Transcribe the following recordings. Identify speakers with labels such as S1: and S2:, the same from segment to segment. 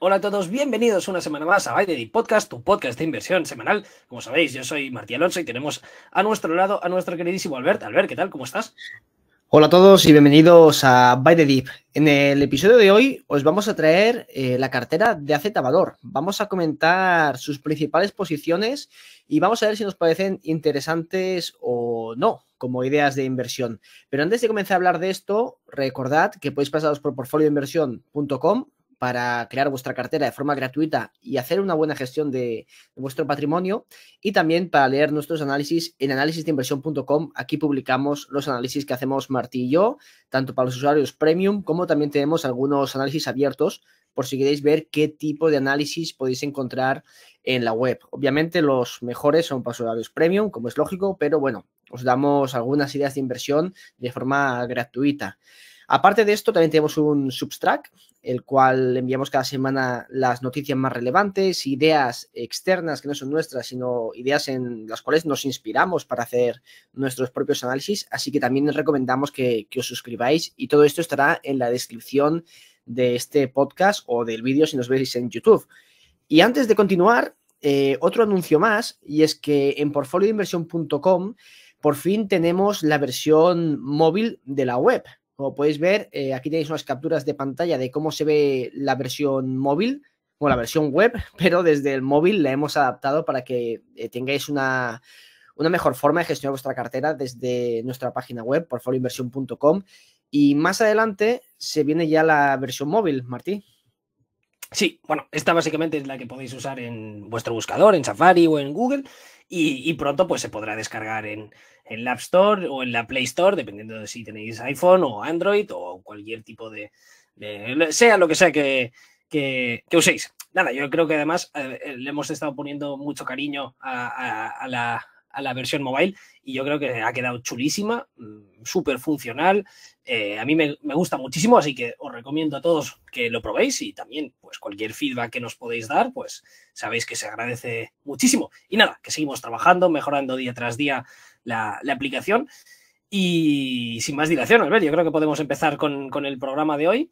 S1: Hola a todos, bienvenidos una semana más a y Podcast, tu podcast de inversión semanal. Como sabéis, yo soy Martí Alonso y tenemos a nuestro lado a nuestro queridísimo Albert. Albert, ¿qué tal? ¿Cómo estás?
S2: Hola a todos y bienvenidos a By the Deep. En el episodio de hoy os vamos a traer eh, la cartera de AZ Valor. Vamos a comentar sus principales posiciones y vamos a ver si nos parecen interesantes o no como ideas de inversión. Pero antes de comenzar a hablar de esto, recordad que podéis pasaros por portfolioinversión.com para crear vuestra cartera de forma gratuita y hacer una buena gestión de, vuestro patrimonio y también para leer nuestros análisis en análisisdeinversión.com. Aquí publicamos los análisis que hacemos Martí y yo, tanto para los usuarios premium como también tenemos algunos análisis abiertos por si queréis ver qué tipo de análisis podéis encontrar en la web. Obviamente los mejores son para usuarios premium, como es lógico, pero bueno, os damos algunas ideas de inversión de forma gratuita. Aparte de esto, también tenemos un Substract, el cual enviamos cada semana las noticias más relevantes, ideas externas que no son nuestras, sino ideas en las cuales nos inspiramos para hacer nuestros propios análisis. Así que también recomendamos que, os suscribáis y todo esto estará en la descripción de este podcast o del vídeo si nos veis en YouTube. Y antes de continuar, eh, otro anuncio más, y es que en portfolioinversión.com por fin tenemos la versión móvil de la web. Como podéis ver, eh, aquí tenéis unas capturas de pantalla de cómo se ve la versión móvil, o la versión web, pero desde el móvil la hemos adaptado para que eh, tengáis una, una mejor forma de gestionar vuestra cartera desde nuestra página web, portfolioinversión.com. Y más adelante se viene ya la versión móvil, Martí.
S1: Sí, bueno, esta básicamente es la que podéis usar en vuestro buscador, en Safari o en Google, y, y pronto pues se podrá descargar en, en la App Store o en la Play Store, dependiendo de si tenéis iPhone o Android o cualquier tipo de, sea lo que sea que, que, uséis. Nada, yo creo que además eh, le hemos estado poniendo mucho cariño a, la, a la versión mobile y yo creo que ha quedado chulísima, mm, súper funcional. Eh, a mí me, gusta muchísimo, así que os recomiendo a todos que lo probéis y también pues cualquier feedback que nos podéis dar, pues sabéis que se agradece muchísimo. Y nada, que seguimos trabajando, mejorando día tras día la, aplicación. Y sin más dilación, Albert, yo creo que podemos empezar con, con el programa de hoy.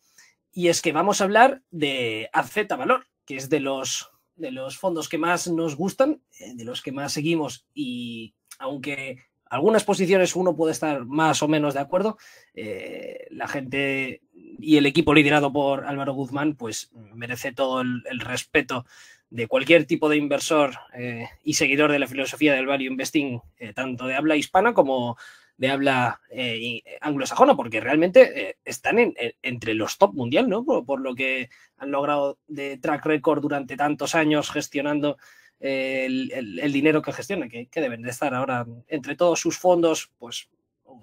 S1: Y es que vamos a hablar de AZ Valor, que es de los de los fondos que más nos gustan, eh, de los que más seguimos y aunque algunas posiciones uno puede estar más o menos de acuerdo, eh, la gente y el equipo liderado por Álvaro Guzmán pues merece todo el, respeto de cualquier tipo de inversor eh, y seguidor de la filosofía del value investing, tanto de habla hispana como de habla eh, eh, anglosajona, porque realmente eh, están entre los top mundial, ¿no? Por, lo que han logrado de track record durante tantos años gestionando el, dinero que gestionan, que, deben de estar ahora entre todos sus fondos, pues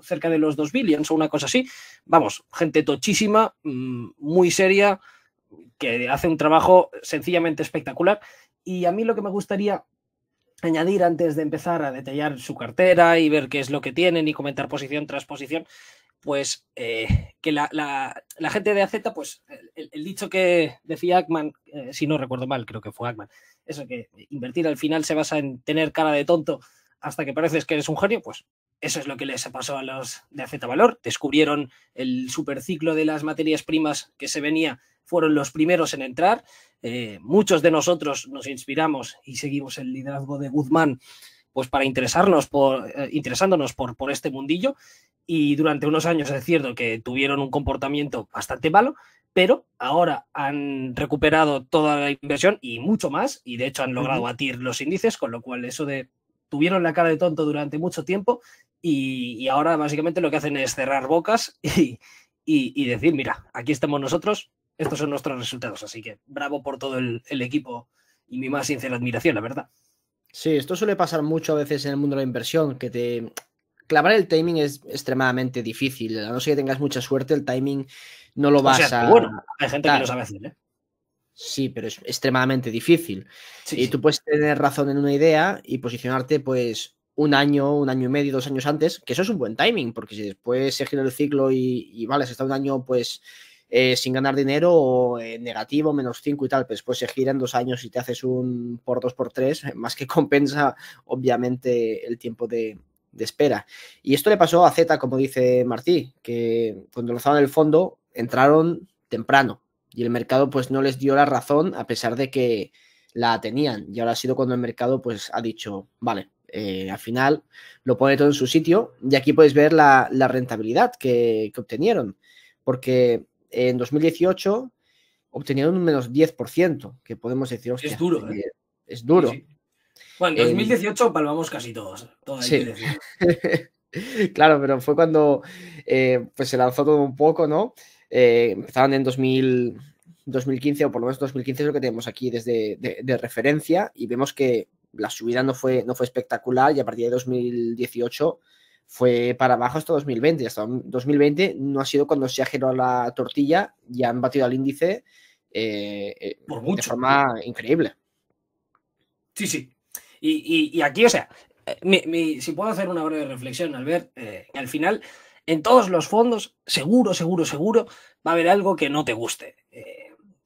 S1: cerca de los 2 billions o una cosa así. Vamos, gente tochísima, mm, muy seria, que hace un trabajo sencillamente espectacular. Y a mí lo que me gustaría añadir antes de empezar a detallar su cartera y ver qué es lo que tienen y comentar posición tras posición, pues eh, que la, la, gente de AZ, pues el, dicho que decía Ackman, eh, si no recuerdo mal, creo que fue Ackman, eso que invertir al final se basa en tener cara de tonto hasta que pareces que eres un genio, pues eso es lo que les pasó a los de AZ Valor. Descubrieron el superciclo de las materias primas que se venía fueron los primeros en entrar. Eh, muchos de nosotros nos inspiramos y seguimos el liderazgo de Guzmán pues para interesarnos por, eh, interesándonos por, por este mundillo y durante unos años es cierto que tuvieron un comportamiento bastante malo, pero ahora han recuperado toda la inversión y mucho más, y de hecho han logrado batir los índices, con lo cual eso de tuvieron la cara de tonto durante mucho tiempo y, ahora básicamente lo que hacen es cerrar bocas y, y, decir, mira, aquí estamos nosotros, estos son nuestros resultados. Así que bravo por todo el, equipo y mi más sincera admiración, la verdad.
S2: Sí, esto suele pasar mucho a veces en el mundo de la inversión, que te clavar el timing es extremadamente difícil. A no ser que tengas mucha suerte, el timing no lo o vas sea, a. Bueno, hay gente que lo sabe hacer, ¿eh? Sí, pero es extremadamente difícil. y tú puedes tener razón en una idea y posicionarte, pues, un año, un año y medio, dos años antes, que eso es un buen timing, porque si después se gira el ciclo y, y vale, se está un año, pues, eh, sin ganar dinero o eh, negativo, menos 5 y tal, pero después se gira en dos años y te haces un por 2 por 3, más que compensa obviamente el tiempo de, espera. Y esto le pasó a Z, como dice Martí, que cuando lanzaron el fondo entraron temprano y el mercado pues no les dio la razón a pesar de que la tenían. Y ahora ha sido cuando el mercado pues ha dicho, vale, eh, al final lo pone todo en su sitio y aquí puedes ver la, rentabilidad que, que, obtenieron. Porque en 2018 obtenían un menos 10%, que podemos decir, es duro. ¿eh? Es duro.
S1: Bueno, en 2018 palmamos casi todos. ¿eh?
S2: sí. claro, pero fue cuando eh, pues se lanzó todo un poco, ¿no? empezaban en 2015, o por lo menos 2015 es lo que tenemos aquí desde de, referencia, y vemos que la subida no fue, no fue espectacular y a partir de 2018 fue para abajo hasta 2020. Hasta 2020 no ha sido cuando se ha girado la tortilla y han batido al índice eh, eh, de forma increíble. Sí, sí. Y, y, aquí, o sea, eh, si puedo hacer
S1: una breve reflexión, Albert, eh, al final, en todos los fondos, seguro, seguro, seguro, va a haber algo que no te guste.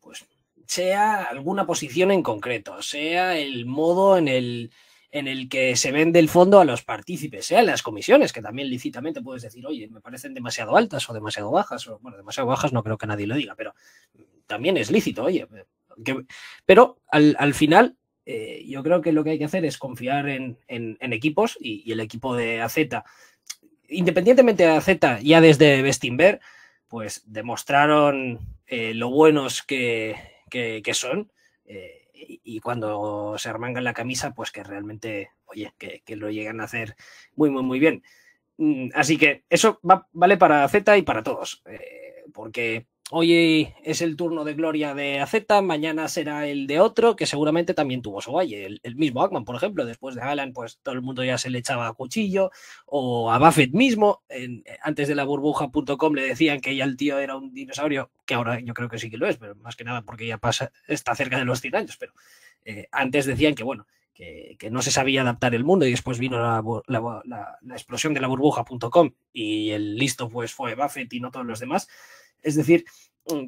S1: pues sea alguna posición en concreto, sea el modo en el en el que se vende el fondo a los partícipes, sea ¿eh? las comisiones, que también lícitamente puedes decir, oye, me parecen demasiado altas o demasiado bajas, o bueno, demasiado bajas no creo que nadie lo diga, pero también es lícito, oye. pero al, final, eh, yo creo que lo que hay que hacer es confiar en, equipos y, el equipo de AZ, independientemente de AZ, ya desde Bestinver, pues demostraron eh, lo buenos que, son. Eh, y, cuando se armangan la camisa, pues que realmente, oye, que, lo llegan a hacer muy, muy, muy bien. Mm, así que eso vale para Z y para todos, eh, porque Hoy es el turno de gloria de AZ, mañana será el de otro, que seguramente también tuvo su valle. El, mismo Ackman, por ejemplo, después de Alan, pues todo el mundo ya se le echaba a cuchillo, o a Buffett mismo. antes de la burbuja.com le decían que ya el tío era un dinosaurio, que ahora yo creo que sí que lo es, pero más que nada porque ya pasa, está cerca de los 100 años, pero eh, antes decían que, bueno, que, no se sabía adaptar el mundo y después vino la, la, la explosión de la burbuja.com y el listo pues fue Buffett y no todos los demás. Es decir,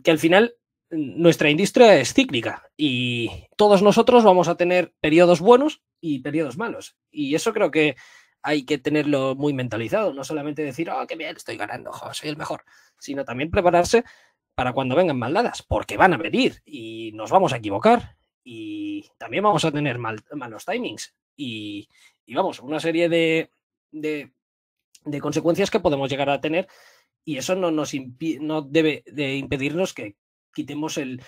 S1: que al final nuestra industria es cíclica y todos nosotros vamos a tener periodos buenos y periodos malos. Y eso creo que hay que tenerlo muy mentalizado, no solamente decir, oh, qué bien, estoy ganando, soy el mejor, sino también prepararse para cuando vengan maldadas, porque van a venir y nos vamos a equivocar y también vamos a tener malos timings y, vamos, una serie de consecuencias que podemos llegar a tener y eso no, nos no debe de impedirnos que quitemos el,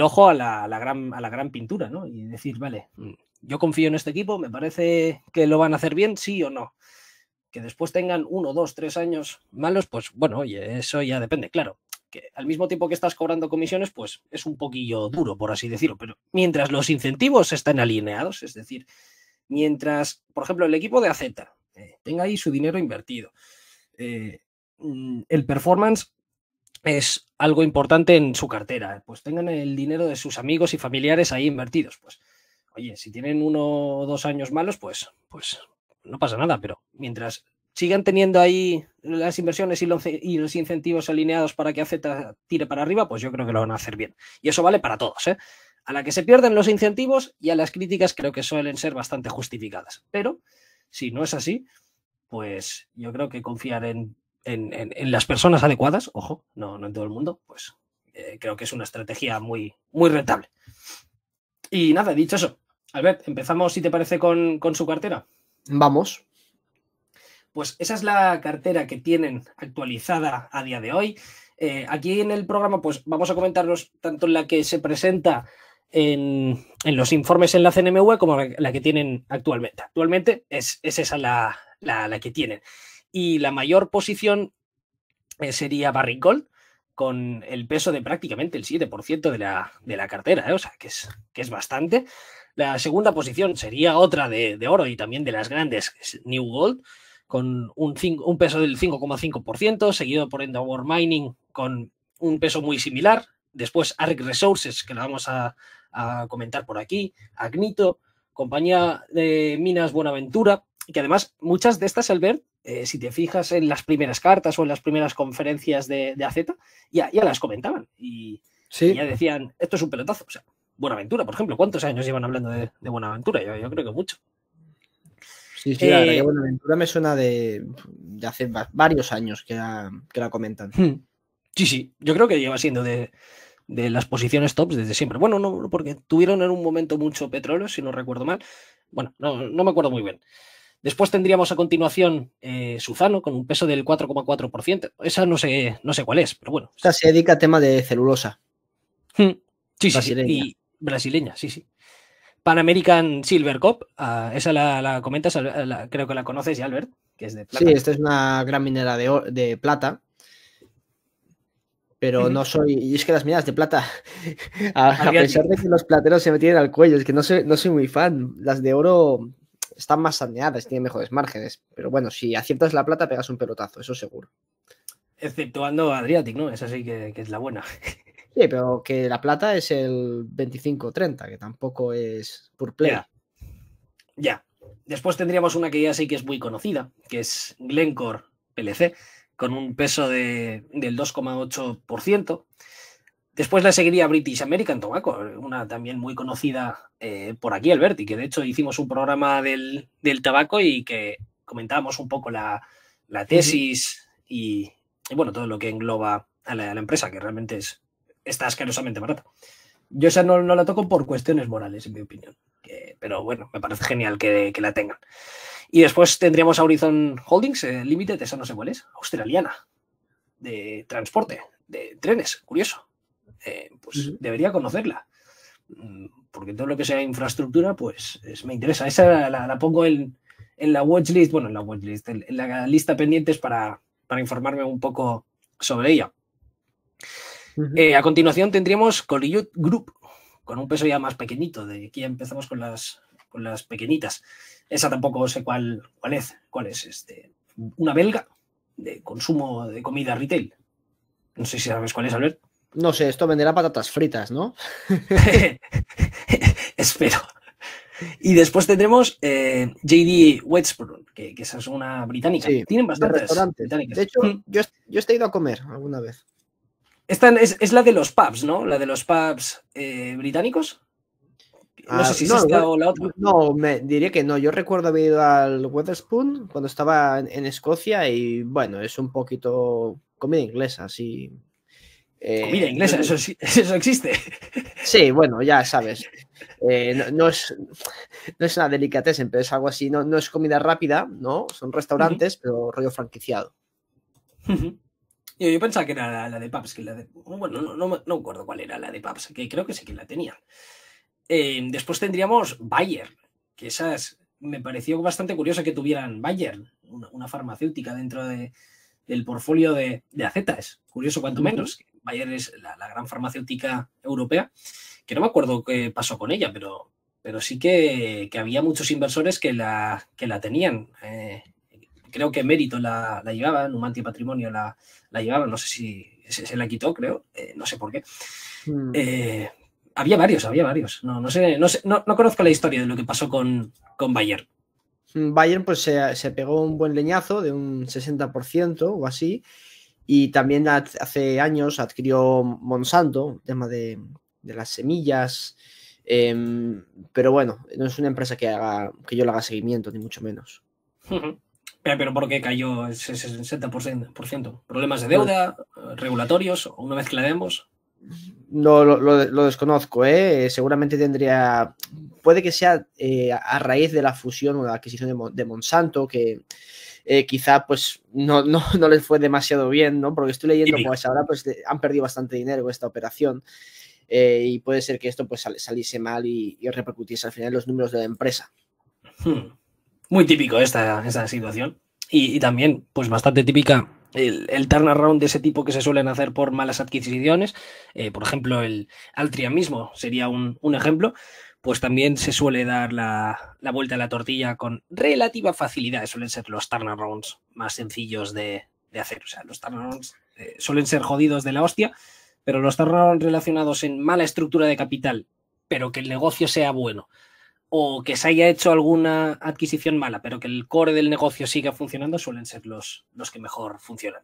S1: ojo a la, gran, a la gran pintura, ¿no? Y decir, vale, mm, yo confío en este equipo, me parece que lo van a hacer bien, sí o no. Que después tengan uno, dos, tres años malos, pues bueno, oye, eso ya depende, claro. Que al mismo tiempo que estás cobrando comisiones, pues es un poquillo duro, por así decirlo. Pero mientras los incentivos estén alineados, es decir, mientras, por ejemplo, el equipo de AZ eh, tenga ahí su dinero invertido, eh, Mm, el performance es algo importante en su cartera. Pues tengan el dinero de sus amigos y familiares ahí invertidos. Pues, oye, si tienen uno o dos años malos, pues, pues no pasa nada. Pero mientras sigan teniendo ahí las inversiones y los, incentivos alineados para que AZ tire para arriba, pues yo creo que lo van a hacer bien. Y eso vale para todos, ¿eh? A la que se pierden los incentivos y a las críticas creo que suelen ser bastante justificadas. Pero si no es así, pues yo creo que confiar en en, las personas adecuadas, ojo, no, no en todo el mundo, pues eh, creo que es una estrategia muy, muy rentable. Y nada, dicho eso, Albert, empezamos, si te parece, con, su cartera. Vamos. Pues esa es la cartera que tienen actualizada a día de hoy. Eh, aquí en el programa, pues vamos a comentarnos tanto la que se presenta en, los informes en la CNMV como la, que tienen actualmente. Actualmente es, es esa la, la, que tienen. Y la mayor posición eh, sería Barrick Gold, con el peso de prácticamente el 7% de la, de la cartera, eh, o sea, que es, que es bastante. La segunda posición sería otra de, de oro y también de las grandes, New Gold, con un, un peso del 5,5%, seguido por Endower Mining con un peso muy similar, después ARC Resources, que lo vamos a, a comentar por aquí, Agnito, compañía de Minas Buenaventura, que además muchas de estas, Albert, eh, si te fijas en las primeras cartas o en las primeras conferencias de, de AZ, ya, ya, las comentaban y, ya decían, esto es un pelotazo. O sea, Buenaventura, por ejemplo, ¿cuántos años llevan hablando de, Buenaventura? Yo, creo que mucho.
S2: Sí, sí, la eh, Buenaventura me suena de, de hace varios años que que la comentan. Hmm. Sí,
S1: sí, yo creo que lleva siendo de, de las posiciones tops desde siempre. Bueno, no, porque tuvieron en un momento mucho petróleo, si no recuerdo mal. Bueno, no, me acuerdo muy bien. Después tendríamos a continuación eh, Suzano con un peso del 4,4%. Esa no sé, no sé cuál es, pero bueno.
S2: Esta se dedica a tema de celulosa. Hmm.
S1: sí, sí, brasileña. Sí, y brasileña, sí, sí. Pan American Silver Cup, ah, esa la, comentas, creo que la conoces ya, Albert, que es de plata. Sí, esta es
S2: una gran minera de, de plata pero no soy. Y es que las miradas de plata, a, pesar de que los plateros se me tienen al cuello, es que no soy, no soy muy fan. Las de oro están más saneadas, tienen mejores márgenes. Pero bueno, si aciertas la plata, pegas un pelotazo, eso seguro.
S1: Exceptuando Adriatic, ¿no? Esa sí que, es la buena. Sí,
S2: pero que la plata es el 25-30, que tampoco es por play. Ya.
S1: ya. Después tendríamos una que ya sí que es muy conocida, que es Glencore PLC con un peso de, del 2,8%. Después la seguiría British American Tobacco, una también muy conocida eh, por aquí, Alberti, que de hecho hicimos un programa del, tabaco y que comentábamos un poco la, tesis y, bueno, todo lo que engloba a la, empresa, que realmente es, está asquerosamente barata. Yo esa no, la toco por cuestiones morales, en mi opinión. pero bueno, me parece genial que la tengan. Y después tendríamos a Horizon Holdings eh, Limited, esa no sé cuál es, australiana, de transporte, de trenes, curioso. Eh, pues debería conocerla. Mm, porque todo lo que sea infraestructura, pues me interesa. Esa la, pongo en, en, la watchlist, bueno, en la watchlist, en, la lista pendientes para, informarme un poco sobre ella. Eh, a continuación tendríamos Colliut Group, con un peso ya más pequeñito. De aquí empezamos con las con las pequeñitas. Esa tampoco sé cuál, cuál es. ¿Cuál es? Este, una belga de consumo de comida retail. No sé si sabes cuál es, Albert. No sé, esto venderá patatas fritas, ¿no? Espero. Y después tendremos eh, JD Westbrook, que, esa es una británica. Tienen bastantes restaurantes. De hecho, mm. yo, he ido a comer alguna vez. Esta es, la de los pubs, ¿no? La de los pubs eh, británicos. No ah, sé si la
S2: No, me diría que no. Yo recuerdo haber ido al Wetherspoon cuando estaba en, Escocia y bueno, es un poquito comida inglesa, así. Eh, comida inglesa, eso, eso existe. Sí, bueno, ya sabes. Eh, no, es, no es una delicatessen, pero es algo así. No, no es comida rápida, ¿no? Son restaurantes, pero rollo franquiciado.
S1: Yo, pensaba que era la, de pubs que la bueno, no, no, no, me acuerdo cuál era la de pubs que creo que sí que la tenían. Em, después tendríamos Bayer, que esas me pareció bastante curiosa que tuvieran Bayer, una, farmacéutica dentro de, del portfolio de, de es Curioso cuanto menos. Bayer es la, gran farmacéutica europea, que no me acuerdo qué pasó con ella, pero, pero sí que, había muchos inversores que la, que la tenían. Eh, creo que Mérito la, la llevaba, Numantia Patrimonio la, la llevaba, no sé si se, la quitó, creo, eh, no sé por qué. Mm. Eh, había varios, había varios. No, no sé, no, sé no, conozco la historia de lo que pasó con, con Bayern.
S2: Mm, Bayern pues se, pegó un buen leñazo de un 60% o así. Y también hace años adquirió Monsanto, tema de, las semillas. Em, pero bueno, no es una empresa que, haga, que yo le haga seguimiento, ni mucho menos.
S1: pero, pero, ¿por qué cayó ese 60%? ¿Problemas de pues deuda, eh, regulatorios o una que de ambos?
S2: No lo, desconozco, ¿eh? seguramente tendría, puede que sea eh, a raíz de la fusión o la adquisición de, Monsanto, que eh, quizá pues no, no, no, les fue demasiado bien, ¿no? Porque estoy leyendo, pues ahora pues han perdido bastante dinero esta operación eh, y puede ser que esto pues saliese mal y, repercutiese al final en los números de la empresa. Hmm.
S1: Muy típico esta, esta situación y, y también pues bastante típica el, turnaround de ese tipo que se suelen hacer por malas adquisiciones, eh, por ejemplo, el Altria mismo sería un, un ejemplo, pues también se suele dar la, la, vuelta a la tortilla con relativa facilidad. Suelen ser los turnarounds más sencillos de, de hacer. O sea, los turnarounds eh, suelen ser jodidos de la hostia, pero los turnarounds relacionados en mala estructura de capital, pero que el negocio sea bueno o que se haya hecho alguna adquisición mala, pero que el core del negocio siga funcionando, suelen ser los, los que mejor funcionan.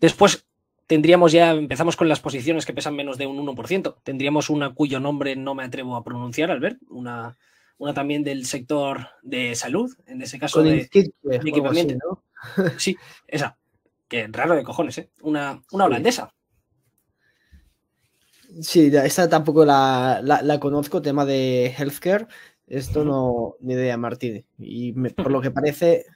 S1: Después tendríamos ya, empezamos con las posiciones que pesan menos de un 1%. Tendríamos una cuyo nombre no me atrevo a pronunciar, Albert, una, una también del sector de salud, en ese caso de, equipamiento. ¿no? sí, esa, que raro de cojones, ¿eh? Una, una
S2: holandesa. Sí, esta tampoco la, conozco, tema de healthcare. Esto no, ni idea, Martín. Y por lo que parece,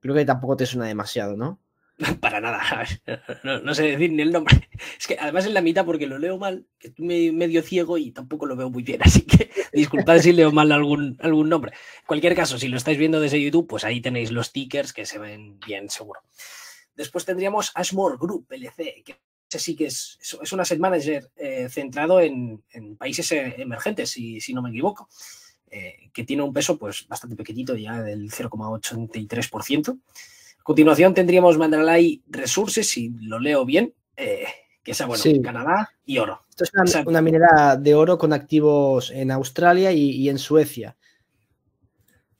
S2: creo que tampoco te suena demasiado, ¿no?
S1: Para nada, no, sé decir ni el nombre. Es que además es la mitad porque lo leo mal, que me, medio ciego y tampoco lo veo muy bien, así que disculpad si leo mal algún, algún nombre. En cualquier caso, si lo estáis viendo desde YouTube, pues ahí tenéis los stickers que se ven bien seguro. Después tendríamos Ashmore Group, LC, este sí que es, es un asset manager eh, centrado en, países eh, emergentes, si, si no me equivoco, eh, que tiene un peso pues bastante pequeñito, ya del 0,83%. A continuación tendríamos Mandalay Resources, si lo leo bien, que es bueno, Canadá y oro.
S2: Esto es una, minera de oro con activos en Australia y, y en Suecia.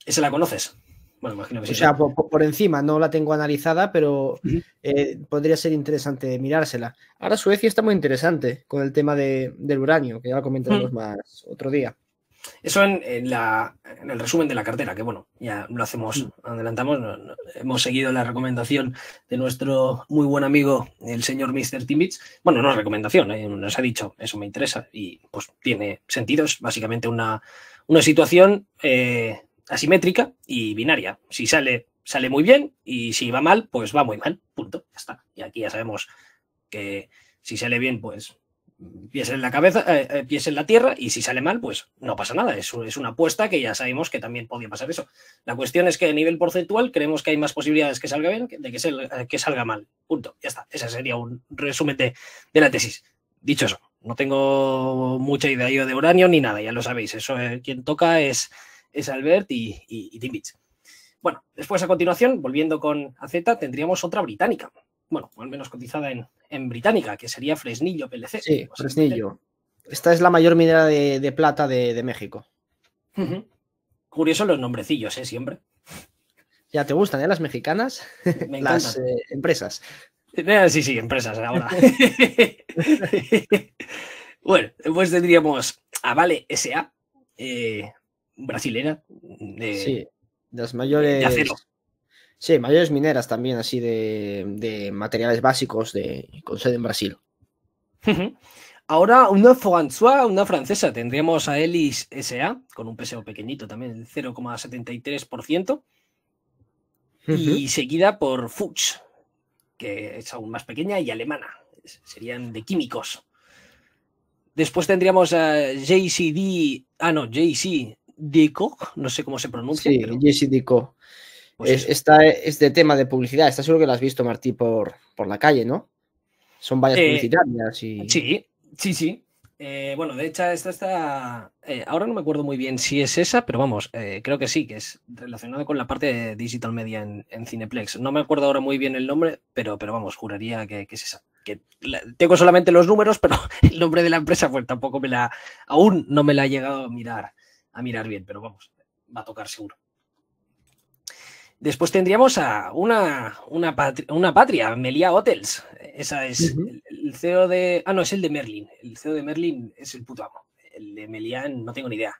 S2: ¿Esa la conoces?
S1: Bueno, imagino que o sea,
S2: por, encima, no la tengo analizada, pero eh, podría ser interesante mirársela. Ahora Suecia está muy interesante con el tema del uranio, que ya lo comentaremos hmm. más otro día.
S1: Eso en, el resumen de la cartera, que bueno, ya lo hacemos, hmm. adelantamos, hemos seguido la recomendación de nuestro muy buen amigo, el señor Mr. Timbits. Bueno, no es recomendación, eh, nos ha dicho, eso me interesa y pues tiene sentido, es básicamente una, situación... Eh, asimétrica y binaria. Si sale, sale muy bien y si va mal, pues va muy mal. Punto. Ya está. Y aquí ya sabemos que si sale bien, pues pies en la cabeza, eh, eh, pies en la tierra, y si sale mal, pues no pasa nada. Es, es, una apuesta que ya sabemos que también podía pasar eso. La cuestión es que a nivel porcentual creemos que hay más posibilidades que salga bien que de que, eh, salga, mal. Punto. Ya está. Ese sería un resumen de, la tesis. Dicho eso, no tengo mucha idea yo de uranio ni nada, ya lo sabéis. Eso quien toca es es Albert y, y, Bueno, después a continuación, volviendo con AZ, tendríamos otra británica. Bueno, al menos cotizada en, británica, que sería Fresnillo PLC. Sí, Fresnillo.
S2: Esta es la mayor minera de, plata de, México.
S1: Curiosos los nombrecillos, ¿eh? Siempre.
S2: Ya te gustan, ¿eh? Las mexicanas. Las
S1: eh, empresas. Eh, sí, sí, empresas ahora. bueno, después pues tendríamos a Vale S.A., eh, brasilera.
S2: De, las mayores. Sí, mayores mineras también, así de, materiales básicos de, con sede en Brasil. Ahora una François, una francesa. Tendríamos a Ellis
S1: SA, con un peso pequeñito también, 0,73%. Y seguida por Fuchs, que es aún más pequeña, y alemana. Serían de químicos. Después tendríamos a JCD,
S2: ah no, JC Dico, no sé cómo se pronuncia. Sí, pero... Dico. Pues es, tema de publicidad. Está seguro que la has visto, Martí, por, por la calle, ¿no? Son varias eh, publicidades Sí, sí, sí.
S1: Eh, bueno, de hecho, esta está. Eh, ahora no me acuerdo muy bien si es esa, pero vamos, creo que sí, que es relacionado con la parte de digital media en, Cineplex. No me acuerdo ahora muy bien el nombre, pero, pero vamos, juraría que, es esa. Que tengo solamente los números, pero el nombre de la empresa, pues tampoco me la. Aún no me la ha llegado a mirar a mirar bien, pero vamos, va a tocar seguro. Después tendríamos a una, una, patria, una patria, Melia Hotels. Esa es el, CEO de. Ah, no, es el de Merlin. El CEO de Merlin es el puto amo. El de Melia no tengo ni idea.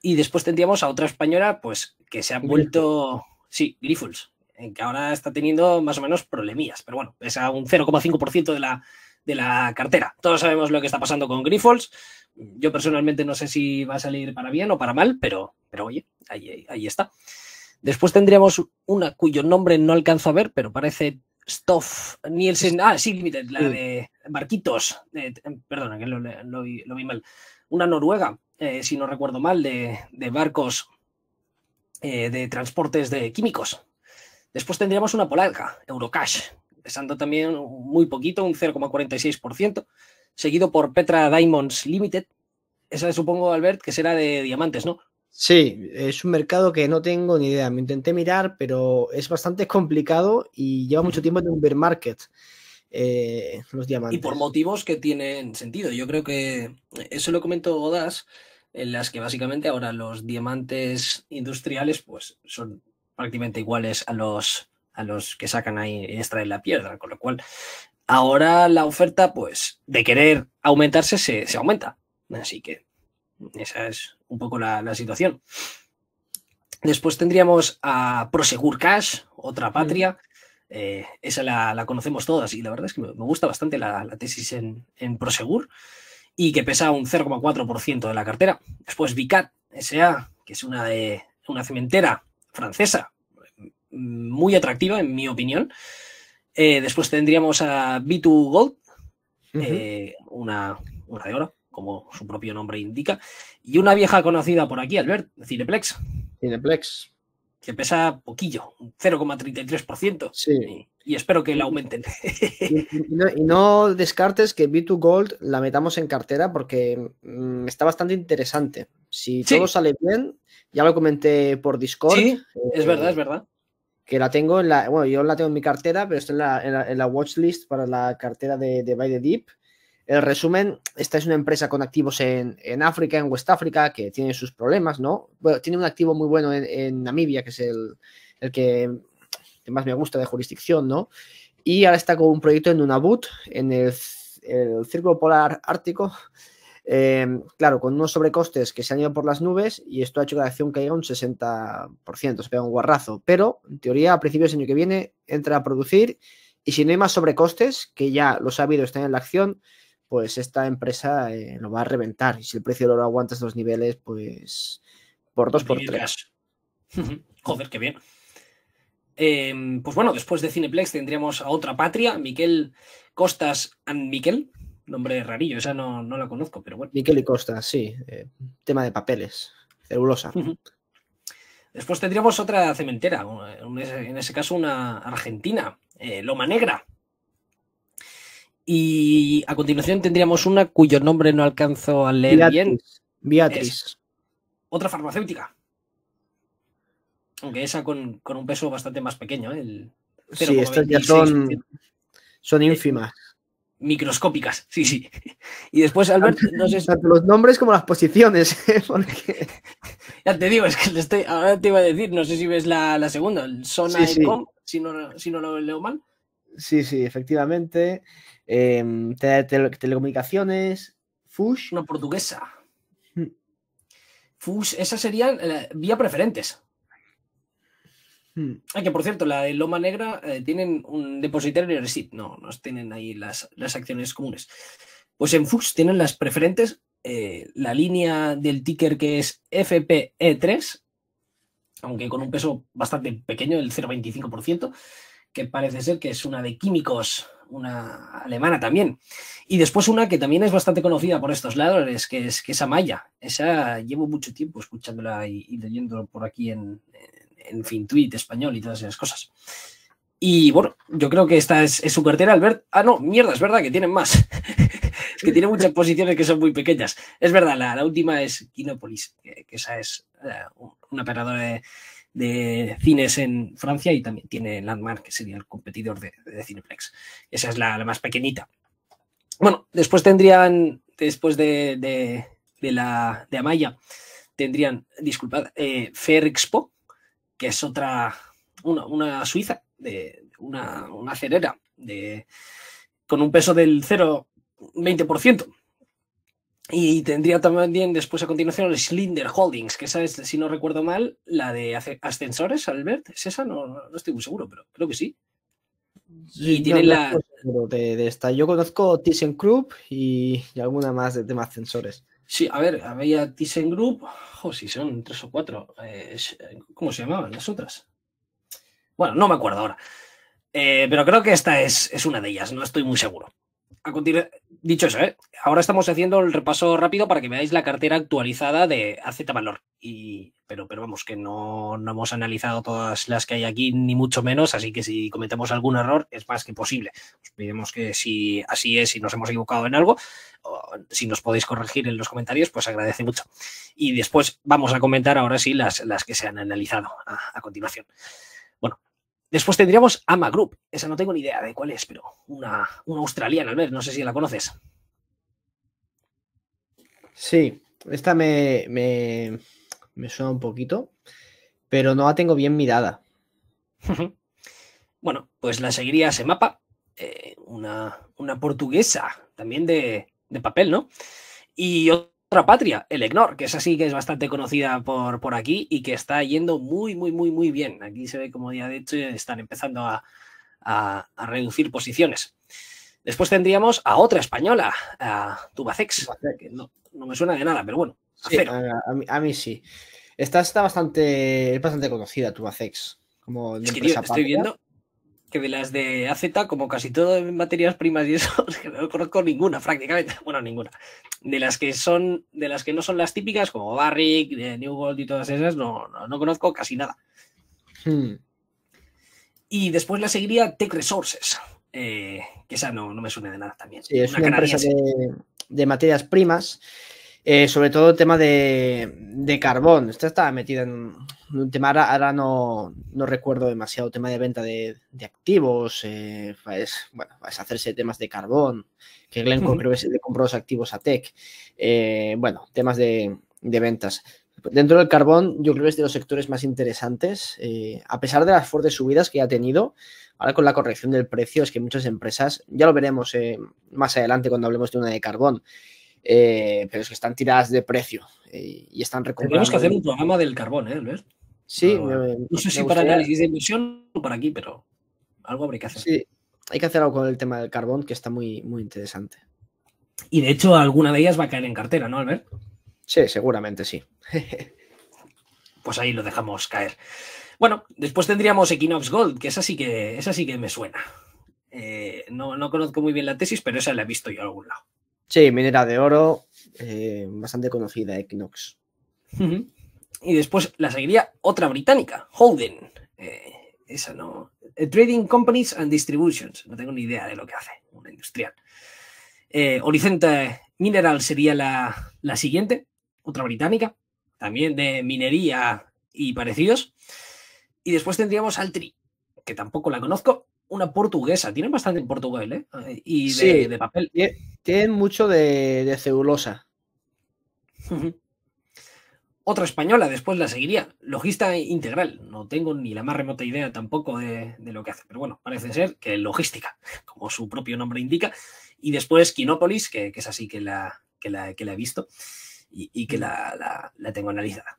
S1: Y después tendríamos a otra española, pues, que se ha vuelto. Sí, Grifols, eh, que ahora está teniendo más o menos problemillas. Pero bueno, es a un 0,5% de la, de la cartera. Todos sabemos lo que está pasando con Grifols. Yo personalmente no sé si va a salir para bien o para mal, pero, pero oye, ahí, está. Después tendríamos una cuyo nombre no alcanzo a ver, pero parece Stoff Nielsen. Ah, sí, la de Barquitos. Eh, em, perdona, que lo, vi, mal. Una noruega, eh, si no recuerdo mal, de, barcos eh, de transportes de químicos. Después tendríamos una polaca, Eurocash pesando también muy poquito, un 0,46%, seguido por Petra Diamonds Limited. Esa supongo, Albert, que será de diamantes, ¿no?
S2: Sí, es un mercado que no tengo ni idea. Me intenté mirar, pero es bastante complicado y lleva mucho tiempo en un bear market. Eh, los diamantes. Y por
S1: motivos que tienen sentido. Yo creo que eso lo comentó Godas, en las que básicamente ahora los diamantes industriales pues son prácticamente iguales a los a los que sacan ahí extra de la piedra, con lo cual ahora la oferta, pues, de querer aumentarse, se, aumenta. Así que esa es un poco la, situación. Después tendríamos a Prosegur Cash, otra mm. patria. Eh, esa la, conocemos todas y la verdad es que me, gusta bastante la, tesis en, Prosegur y que pesa un 0,4% de la cartera. Después Vicat SA, que es una, de, una cementera francesa muy atractiva, en mi opinión. Eh, después tendríamos a B2 Gold, eh, una, una de oro, como su propio nombre indica, y una vieja conocida por aquí, Albert, Cineplex. Cineplex. Que pesa poquillo, 0,33%. Y, y, espero que la aumenten.
S2: Y, no, descartes que B2 Gold la metamos en cartera porque mm, está bastante interesante. Si todo sale bien, ya lo comenté por Discord. Sí, es eh, verdad, es verdad que la tengo en la, bueno, yo la tengo en mi cartera, pero está en la, en la, watchlist para la cartera de, de By the Deep. El resumen, esta es una empresa con activos en, África, en West África, que tiene sus problemas, ¿no? Bueno, tiene un activo muy bueno en, Namibia, que es el, que, más me gusta de jurisdicción, ¿no? Y ahora está con un proyecto en Nunavut, en el Círculo Polar Ártico, Em, claro, con unos sobrecostes que se han ido por las nubes y esto ha hecho que la acción caiga un 60%, se pega un guarrazo. Pero, en teoría, a principios del año que viene entra a producir y si no hay más sobrecostes, que ya los ha habido, están en la acción, pues esta empresa eh, lo va a reventar. Y si el precio lo oro aguanta estos niveles, pues por dos, por tres.
S1: Joder, qué bien. Em, pues bueno, después de Cineplex tendríamos a otra patria, Miquel Costas and Miquel, nombre rarillo, esa no, no la conozco, pero
S2: bueno. Miquel y Costa, sí. Eh, tema de papeles, celulosa.
S1: Después tendríamos otra cementera, en ese caso una argentina, eh, Loma Negra. Y a continuación tendríamos una cuyo nombre no alcanzo a leer bien. Beatriz. otra farmacéutica. Aunque esa con, un peso bastante más pequeño. ¿eh? sí, estas ya son,
S2: son ínfimas
S1: microscópicas, sí, sí.
S2: Y después, Albert, no sé... Tanto los nombres como las posiciones, ¿eh? Ya
S1: te digo, es que ahora te iba a decir, no sé si ves la, segunda,
S2: el Sona sí,
S1: si, no, lo leo mal.
S2: Sí, sí, efectivamente. Em, telecomunicaciones, FUSH... Una portuguesa. Hmm.
S1: FUSH, esas serían vía preferentes. Mm. Ah, que por cierto, la de Loma Negra eh, tienen un depositario el receipt, no, no tienen ahí las, acciones comunes. Pues en Fuchs tienen las preferentes, eh, la línea del ticker que es FPE3, aunque con un peso bastante pequeño, el 0,25%, que parece ser que es una de químicos, una alemana también. Y después una que también es bastante conocida por estos lados, que es, que es Amaya. Esa llevo mucho tiempo escuchándola y, leyéndola leyendo por aquí en en fin, tweet español y todas esas cosas. Y bueno, yo creo que esta es, su cartera, Albert. Ah, no, mierda, es verdad que tienen más. es que tiene muchas posiciones que son muy pequeñas. Es verdad, la, última es Kinopolis, que, esa es eh, un una de, cines en Francia y también tiene Landmark, que sería el competidor de, Cineplex. Esa es la, más pequeñita. Bueno, después tendrían, después de, la, de Amaya, tendrían, disculpad, eh, Fer Expo, que es otra, una, suiza, de, una, una de, con un peso del 0,20%. Y tendría también después a continuación el Slinder Holdings, que esa es, si no recuerdo mal, la de ascensores, Albert. ¿Es esa? No, estoy muy seguro, pero creo que sí.
S2: y la. De, esta. Yo conozco ThyssenKrupp y, y alguna más de temas ascensores.
S1: Sí, a ver, había Thyssen Group, o si son tres o cuatro, eh, eh, ¿cómo se llamaban las otras? Bueno, no me acuerdo ahora, eh, pero creo que esta es, es, una de ellas, no estoy muy seguro. A continuación, Dicho eso, ¿eh? ahora estamos haciendo el repaso rápido para que veáis la cartera actualizada de AZ Valor. Y, pero, pero vamos, que no, hemos analizado todas las que hay aquí, ni mucho menos, así que si cometemos algún error, es más que posible. Os pedimos que si así es, si nos hemos equivocado en algo, si nos podéis corregir en los comentarios, pues agradece mucho. Y después vamos a comentar ahora sí las, que se han analizado a continuación. Después tendríamos Ama Group. Esa no tengo ni idea de cuál es, pero una, una australiana, ver No sé si la conoces.
S2: Sí, esta me, me, suena un poquito, pero no la tengo bien mirada.
S1: bueno, pues la seguiría ese mapa. Eh, una, portuguesa, también de, papel, ¿no? Y otra patria, el EGNOR, que es así que es bastante conocida por, por aquí y que está yendo muy, muy, muy, muy bien. Aquí se ve como ya de hecho están empezando a, reducir posiciones. Después tendríamos
S2: a otra española, a Tubacex, que no, me suena de nada, pero bueno, a, mí, sí. Esta está bastante, bastante conocida, Tubacex. Como estoy viendo
S1: que de las de AZ, como casi todo en materias primas y eso, no conozco ninguna prácticamente, bueno, ninguna. De las que son, de las que no son las típicas, como Barrick, New Gold y todas esas, no, no, conozco casi nada. Hmm. Y después la seguiría Tech Resources, eh, que esa no, me suena de nada
S2: también. es una, una empresa de, de, materias primas eh, sobre todo el tema de, carbón. Esta estaba metida en un, tema, ahora, no, recuerdo demasiado, tema de venta de, activos, eh, es, bueno, hacerse temas de carbón, que Glencore compró los activos a Tech. Eh, bueno, temas de, ventas. Dentro del carbón, yo creo que es de los sectores más interesantes, a pesar de las fuertes subidas que ha tenido, ahora con la corrección del precio, es que muchas empresas, ya lo veremos más adelante cuando hablemos de una de carbón, eh, pero es que están tiradas de precio eh, y están Tenemos que hacer un
S1: programa del carbón, ¿eh, Albert?
S2: Sí. no sé si para análisis de emisión o para aquí, pero algo habría que hacer. Sí, hay que hacer algo con el tema del carbón que está muy, muy interesante.
S1: Y de hecho, alguna de ellas va a caer en
S2: cartera, ¿no, Albert? Sí, seguramente sí.
S1: pues ahí lo dejamos caer. Bueno, después tendríamos Equinox Gold, que esa sí que, esa sí que me suena. Eh, no, no conozco muy bien la tesis, pero esa la he visto yo a algún lado.
S2: Sí, minera de oro, eh, bastante conocida, Equinox.
S1: Y después la seguiría otra británica, Holden. Eh, esa no. Eh, Trading Companies and Distributions. No tengo ni idea de lo que hace, una industrial. Horizonte Mineral sería la, la siguiente, otra británica, también de minería y parecidos. Y después tendríamos Altri, que tampoco la conozco, una portuguesa. Tienen bastante en Portugal, ¿eh? Ah, y de,
S2: papel. Tienen mucho de, de celulosa.
S1: Otra española, después la seguiría. Logista integral. No tengo ni la más remota idea tampoco de, lo que hace. Pero bueno, parece ser que logística, como su propio nombre indica. Y después Quinópolis, que, es así que la, que la, he visto y, que la, tengo analizada.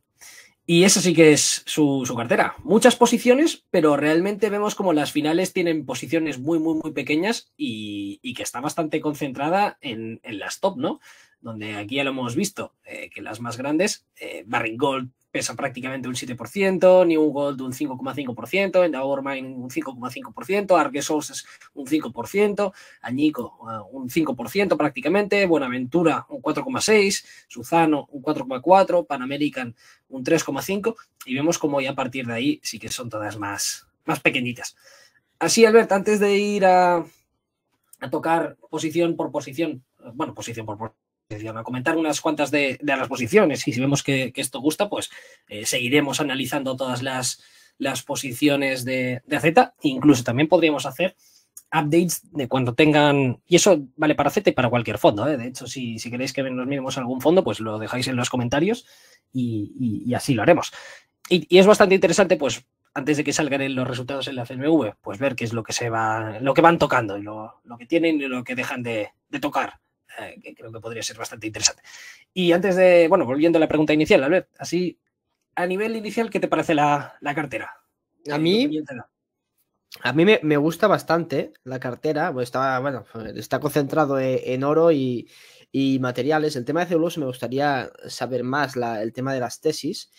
S1: Y esa sí que es su, cartera. Muchas posiciones, pero realmente vemos como las finales tienen posiciones muy, muy, muy pequeñas y, que está bastante concentrada en, las top, ¿no? Donde aquí ya lo hemos visto, eh, que las más grandes, eh, Gold, pesa prácticamente un 7%, New Gold un 5,5%, Endeavor Mine un 5,5%, Sources un 5%, Añico eh, un 5% prácticamente, Buenaventura un 4,6%, Suzano un 4,4%, Pan American un 3,5% y vemos como ya a partir de ahí sí que son todas más, pequeñitas. Así, Albert, antes de ir a, a tocar posición por posición, eh, bueno, posición por posición, a comentar unas cuantas de, las posiciones y si vemos que, esto gusta, pues eh, seguiremos analizando todas las, posiciones de, de Z. Incluso también podríamos hacer updates de cuando tengan, y eso vale para Z y para cualquier fondo. ¿eh? De hecho, si, queréis que nos miremos algún fondo, pues lo dejáis en los comentarios y, así lo haremos. Y, es bastante interesante, pues, antes de que salgan los resultados en la CMV, pues ver qué es lo que se va, lo que van tocando, y lo, que tienen y lo que dejan de, de tocar eh, creo que podría ser bastante interesante. Y antes de, bueno, volviendo a la pregunta inicial, Albert, así, a nivel inicial, ¿qué te parece la, la cartera? A mí...
S2: A mí me, me, gusta bastante la cartera, pues está, bueno, está concentrado e, en, oro y, y, materiales. El tema de celulosa me gustaría saber más, la, el tema de las tesis.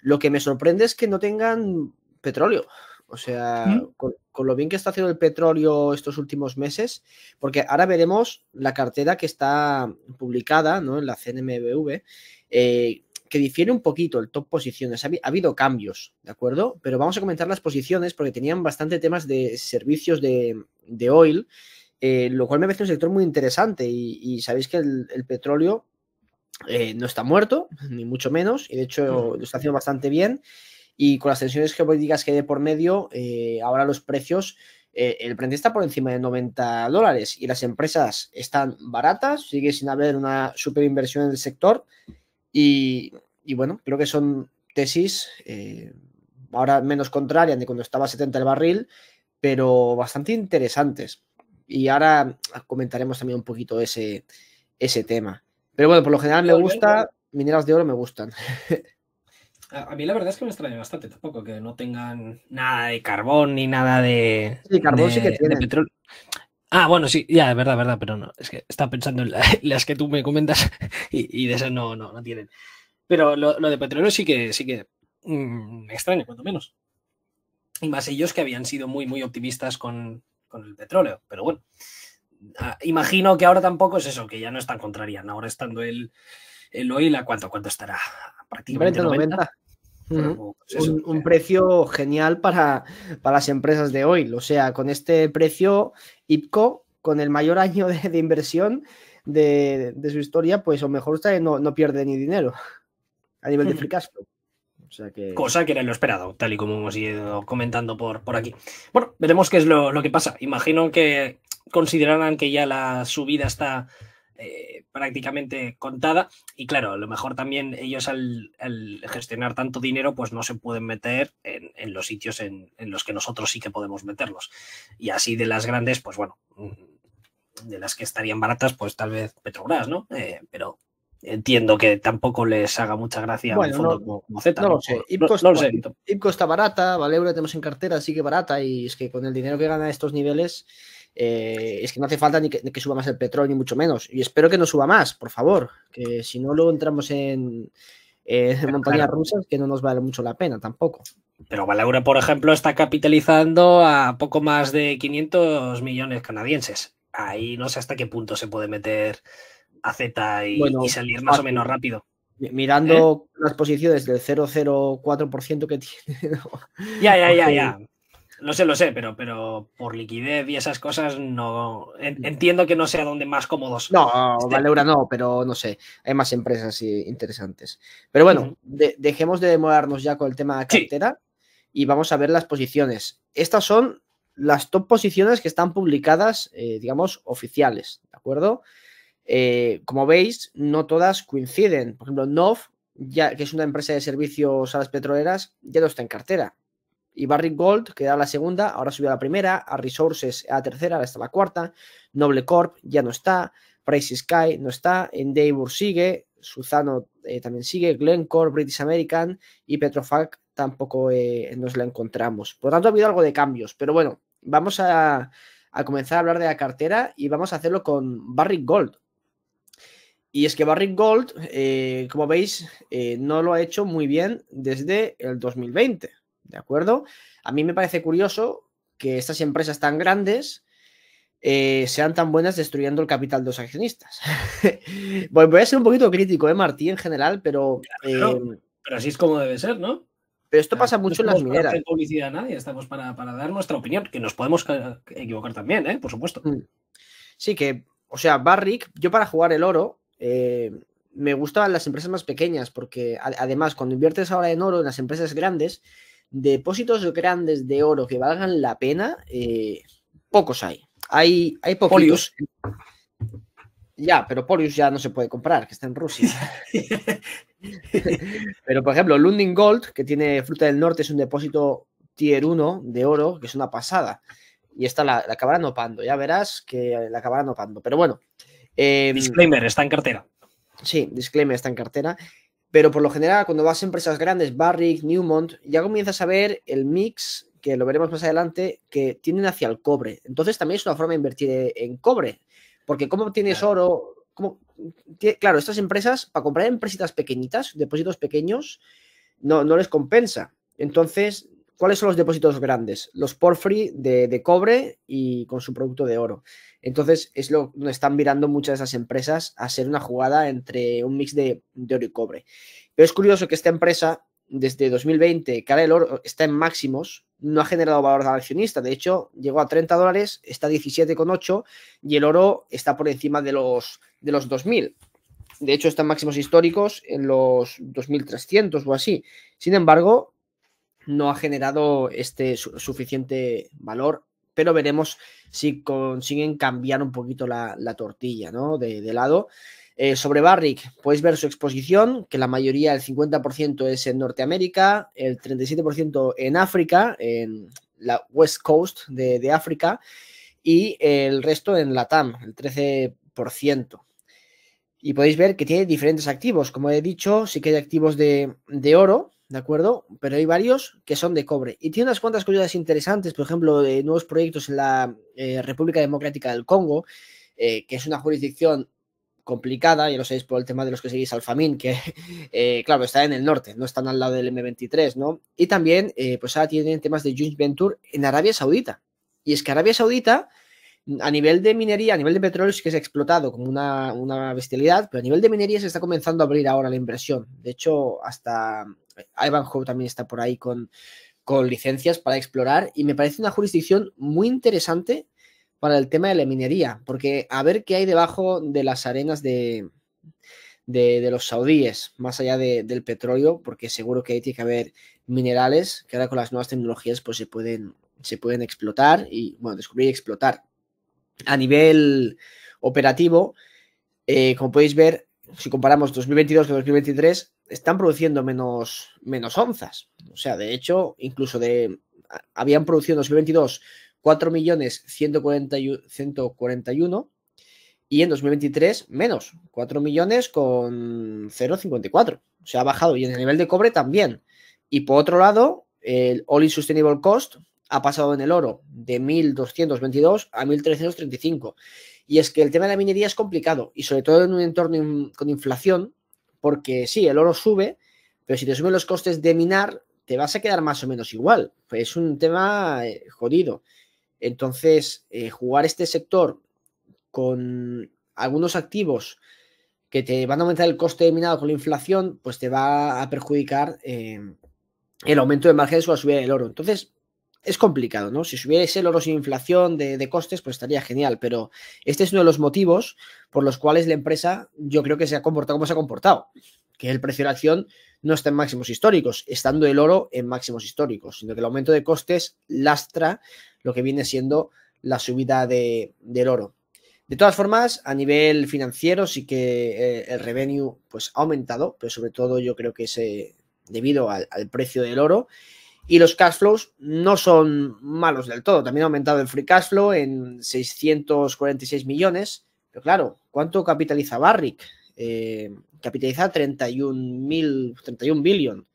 S2: Lo que me sorprende es que no tengan petróleo. O sea, con, lo bien que está haciendo el petróleo estos últimos meses, porque ahora veremos la cartera que está publicada en la CNMBV, eh, que difiere un poquito el top posiciones. Ha, habido cambios, ¿de acuerdo? Pero vamos a comentar las posiciones porque tenían bastante temas de servicios de, oil, eh, lo cual me parece un sector muy interesante y, sabéis que el, petróleo eh, no está muerto, ni mucho menos, y de hecho lo está haciendo bastante bien y con las tensiones geopolíticas que hay de por medio, eh, ahora los precios, eh, el Brent está por encima de 90 dólares y las empresas están baratas, sigue sin haber una superinversión en el sector y, bueno, creo que son tesis eh, ahora menos contrarias de cuando estaba 70 el barril, pero bastante interesantes. Y ahora comentaremos también un poquito ese, ese tema. Pero bueno, por lo general me gusta, mineras de oro me gustan.
S1: A mí la verdad es que me extraña bastante tampoco que no tengan nada de carbón ni nada de. Sí, carbón sí que tiene petróleo. Ah, bueno, sí, ya, es verdad, verdad, pero no. Es que estaba pensando en las que tú me comentas y, de esas no, no, no tienen. Pero lo, lo, de petróleo sí que, sí que mm, me extraña, cuanto menos. Y más ellos que habían sido muy, muy optimistas con, con el petróleo. Pero bueno, ah, imagino que ahora tampoco es eso, que ya no están contrarian. Ahora estando el, el oil, ¿a cuánto? ¿Cuánto estará? Prácticamente 90.
S2: Es pues un, eh. precio genial para, para, las empresas de hoy. O sea, con este precio, IPCO, con el mayor año de, inversión de, de, su historia, pues o mejor usted no, no pierde ni dinero a nivel de free
S1: O sea que... Cosa que era lo esperado, tal y como hemos ido comentando por, por aquí. Bueno, veremos qué es lo, lo que pasa. Imagino que considerarán que ya la subida está eh, prácticamente contada. Y claro, a lo mejor también ellos al, gestionar tanto dinero, pues no se pueden meter en, los sitios en, los que nosotros sí que podemos meterlos. Y así de las grandes, pues bueno, mm, de las que estarían baratas, pues tal vez Petrobras, ¿no? Eh, pero entiendo que tampoco les haga mucha gracia bueno, fondo no, como, lo sé.
S2: no, barata, Valeura tenemos en cartera, sigue barata y es que con el dinero que gana estos niveles eh, es que no hace falta ni que, suba más el petróleo, ni mucho menos. Y espero que no suba más, por favor, que si no luego entramos en, montañas rusas que no nos vale mucho la pena tampoco.
S1: Pero Valeura, por ejemplo, está capitalizando a poco más de 500 millones canadienses. Ahí no sé hasta qué punto se puede meter a Z y, salir más o menos rápido.
S2: Mirando ¿Eh? las posiciones del 0,04% que tiene.
S1: Ya, ya, ya, ya. No sé, lo sé, pero, pero por liquidez y esas cosas no. Entiendo que no sea donde
S2: más cómodos. No, Valera, no, pero no sé. Hay más empresas eh, interesantes. Pero bueno, dejemos de demorarnos ya con el tema de cartera y vamos a ver las posiciones. Estas son las top posiciones que están publicadas, eh, digamos, oficiales, ¿de acuerdo? Eh, como veis, no todas coinciden. Por ejemplo, NOV, ya, que es una empresa de servicios a las petroleras, ya no está en cartera y Barrick Gold, queda la segunda, ahora subió a la primera, a Resources a la tercera, ahora está la cuarta, Noble Corp ya no está, Price Sky no está, Endeavor sigue, Suzano eh, también sigue, Glencore, British American y Petrofac tampoco eh, nos la encontramos. Por lo tanto, ha habido algo de cambios, pero bueno, vamos a, comenzar a hablar de la cartera y vamos a hacerlo con barry Gold. Y es que Barrick Gold, eh, como veis, no lo ha hecho muy bien desde el 2020. ¿De acuerdo? A mí me parece curioso que estas empresas tan grandes eh, sean tan buenas destruyendo el capital de los accionistas. voy a ser un poquito crítico, ¿eh, Martí, en general, pero... Eh, pero así es como debe ser, ¿no? Pero esto pasa ah, mucho en las mineras. No publicidad a nadie, estamos para, dar nuestra opinión, que nos podemos eh, equivocar también, ¿eh? por supuesto. Mm. Sí, que, o sea, Barrick, yo para jugar el oro, me gustaban las empresas más pequeñas, porque además, cuando inviertes ahora en oro en las empresas grandes, depósitos grandes de oro que valgan la pena, eh, pocos hay. Hay, hay Ya, pero Polius ya no se puede comprar, que está en Rusia. pero, por ejemplo, Lundin Gold, que tiene Fruta del Norte, es un depósito tier 1 de oro, que es una pasada. Y esta la, la acabarán opando, ya verás que la acabarán opando. Pero bueno. Em, disclaimer, está en cartera. Sí, disclaimer, está en cartera. Pero por lo general, cuando vas a empresas grandes, Barrick, Newmont, ya comienzas a ver el mix, que lo veremos más adelante, que tienen hacia el cobre. Entonces también es una forma de invertir e-, en cobre. Porque como tienes oro, claro, estas empresas, para comprar empresas pequeñitas, depósitos pequeños, no, no les compensa. Entonces, ¿Cuáles son los depósitos grandes? Los porfree de, cobre y con su producto de oro. Entonces, es lo donde están mirando muchas de esas empresas a hacer una jugada entre un mix de, oro y cobre. Pero es curioso que esta empresa, desde 2020, que ahora el oro, está en máximos, no ha generado valor al accionista. De hecho, llegó a 30 dólares, está 17,8 y el oro está por encima de los, de los 2000. De hecho, están máximos históricos en los 2300 o así. Sin embargo, no ha generado este suficiente valor, pero veremos si consiguen cambiar un poquito la, tortilla ¿no? de, lado. Eh, sobre Barrick, podéis pues ver su exposición, que la mayoría, el 50% es en Norteamérica, el 37% en África, en la West Coast de, África, y el resto en Latam, el 13%. Y podéis ver que tiene diferentes activos. Como he dicho, sí que hay activos de, de oro, ¿de acuerdo? Pero hay varios que son de cobre. Y tiene unas cuantas cosas interesantes, por ejemplo, eh, nuevos proyectos en la eh, República Democrática del Congo, eh, que es una jurisdicción complicada, ya lo sabéis por el tema de los que seguís al que claro, está en el norte, no están al lado del M23, ¿no? Y también, pues ahora tienen temas de joint venture en Arabia Saudita. Y es que Arabia Saudita a nivel de minería, a nivel de petróleo sí que se ha explotado como una, bestialidad, pero a nivel de minería se está comenzando a abrir ahora la inversión. De hecho, hasta eh, Ivanhoe también está por ahí con, licencias para explorar y me parece una jurisdicción muy interesante para el tema de la minería, porque a ver qué hay debajo de las arenas de, los saudíes, más allá del petróleo, porque seguro que ahí tiene que haber minerales que ahora con las nuevas tecnologías pues se pueden, se pueden explotar y, bueno, descubrir y explotar a nivel operativo, eh, como podéis ver, si comparamos 2022 con 2023, están produciendo menos, menos onzas. O sea, de hecho, incluso de habían producido en 2022 141 y en 2023 menos, 4 millones con 0,54. O sea, ha bajado y en el nivel de cobre también. Y por otro lado, el All-in Sustainable Cost, ha pasado en el oro de 1222 a 1335. Y es que el tema de la minería es complicado y sobre todo en un entorno con inflación, porque sí, el oro sube, pero si te suben los costes de minar, te vas a quedar más o menos igual. Pues es un tema eh, jodido. Entonces, eh, jugar este sector con algunos activos que te van a aumentar el coste de minado con la inflación, pues te va a perjudicar eh, el aumento de margen o la subida del oro. Entonces, es complicado, ¿no? Si subiese el oro sin inflación de, costes, pues estaría genial, pero este es uno de los motivos por los cuales la empresa yo creo que se ha comportado como se ha comportado, que el precio de la acción no está en máximos históricos, estando el oro en máximos históricos, sino que el aumento de costes lastra lo que viene siendo la subida del oro. De todas formas, a nivel financiero sí que eh, el revenue pues, ha aumentado, pero sobre todo yo creo que es eh, debido al, al precio del oro y los cash flows no son malos del todo. También ha aumentado el free cash flow en 646 millones. Pero claro, ¿cuánto capitaliza Barrick? Eh, capitaliza 31 mil, 31 billion.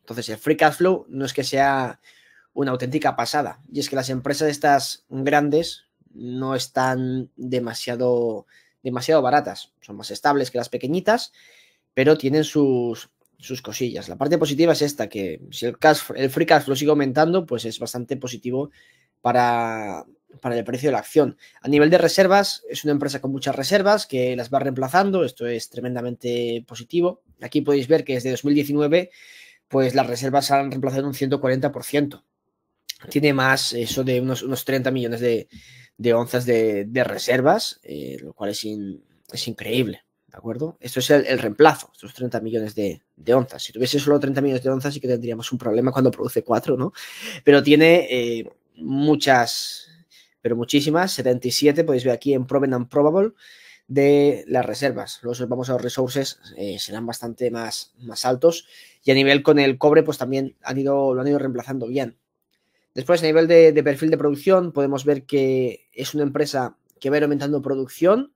S2: Entonces, el free cash flow no es que sea una auténtica pasada. Y es que las empresas estas grandes no están demasiado, demasiado baratas. Son más estables que las pequeñitas, pero tienen sus, sus cosillas. La parte positiva es esta, que si el, cash, el free cash lo sigue aumentando, pues es bastante positivo para, para el precio de la acción. A nivel de reservas, es una empresa con muchas reservas que las va reemplazando, esto es tremendamente positivo. Aquí podéis ver que desde 2019, pues las reservas han reemplazado un 140%. Tiene más, eso de unos, unos 30 millones de, onzas de, reservas, eh, lo cual es increíble. ¿de acuerdo? Esto es el, reemplazo, estos 30 millones de, onzas. Si tuviese solo 30 millones de onzas sí que tendríamos un problema cuando produce 4, ¿no? Pero tiene eh, muchas, pero muchísimas, 77, podéis ver aquí en Proven and Probable, de las reservas. Los vamos a los resources, eh, serán bastante más, más altos. Y a nivel con el cobre, pues también han ido, lo han ido reemplazando bien. Después, a nivel de, de perfil de producción, podemos ver que es una empresa que va a ir aumentando producción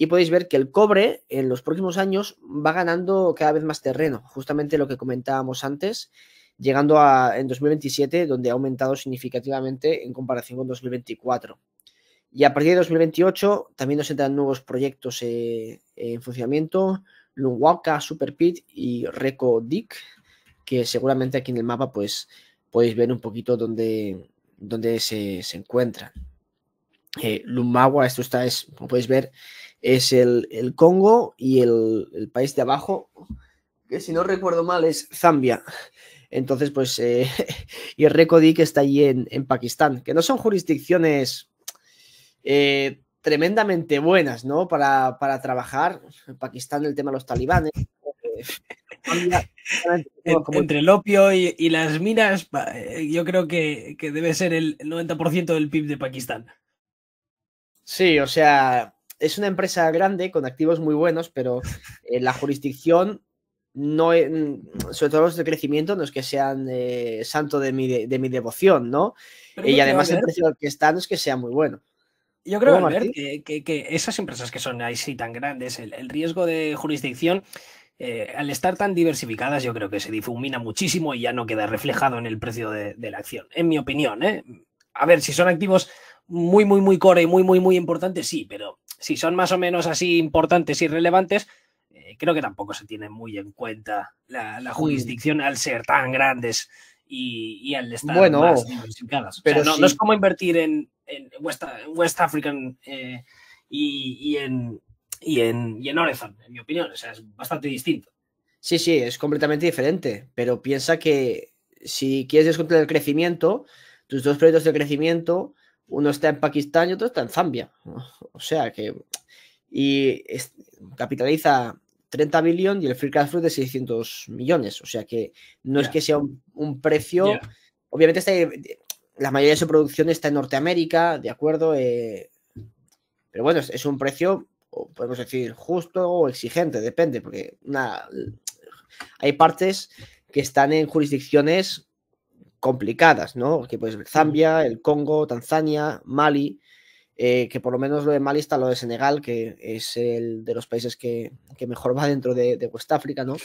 S2: y podéis ver que el cobre en los próximos años va ganando cada vez más terreno, justamente lo que comentábamos antes, llegando a en 2027 donde ha aumentado significativamente en comparación con 2024. Y a partir de 2028 también nos entran nuevos proyectos eh, en funcionamiento, Super Superpit y Recodic, que seguramente aquí en el mapa pues podéis ver un poquito dónde, se, se encuentran. Eh, esto está, es, como podéis ver, es el, Congo y el, país de abajo, que si no recuerdo mal es Zambia. Entonces, pues, eh, y el Recodi que está allí en, Pakistán, que no son jurisdicciones eh, tremendamente buenas, ¿no? Para, para, trabajar. En Pakistán el tema de los talibanes.
S1: Entre el opio y, las minas, eh, yo creo que, que debe ser el 90% del PIB de Pakistán.
S2: Sí, o sea, es una empresa grande con activos muy buenos, pero eh, la jurisdicción no, e, sobre todo los de crecimiento, no es que sean eh, santo de mi, devoción, ¿no?
S1: y además el precio
S2: que están no es que sea muy bueno. Yo creo, que, que, esas
S1: empresas que son ahí sí tan grandes, el, riesgo de jurisdicción, eh, al estar tan diversificadas, yo creo que se difumina muchísimo y ya no queda reflejado en el precio de, la acción, en mi opinión. A ver, si son activos muy, muy, muy core y muy, muy, muy importantes, sí, pero si son más o menos así importantes y relevantes, eh, creo que tampoco se tiene muy en cuenta la, jurisdicción al ser tan grandes y, al estar bueno, más diversificadas. Pero no, es como invertir en, West, African eh, y, y, en, y, en, mi opinión. O sea, es bastante distinto.
S2: Sí, sí, es completamente diferente, pero piensa que si quieres descontrolar el crecimiento, tus dos proyectos de crecimiento uno está en Pakistán y otro está en Zambia. O sea que. Y capitaliza 30 billones y el free cash flow de 600 millones. O sea que no es que sea un, precio. Obviamente, la mayoría de su producción está en Norteamérica, ¿de acuerdo? Eh, pero bueno, es, un precio, podemos decir, justo o exigente, depende, porque hay partes que están en jurisdicciones complicadas, ¿no? Que puedes ver Zambia, el Congo, Tanzania, Mali, eh, que por lo menos lo de Mali está lo de Senegal, que es el de los países que, mejor va dentro de, de West África, ¿no?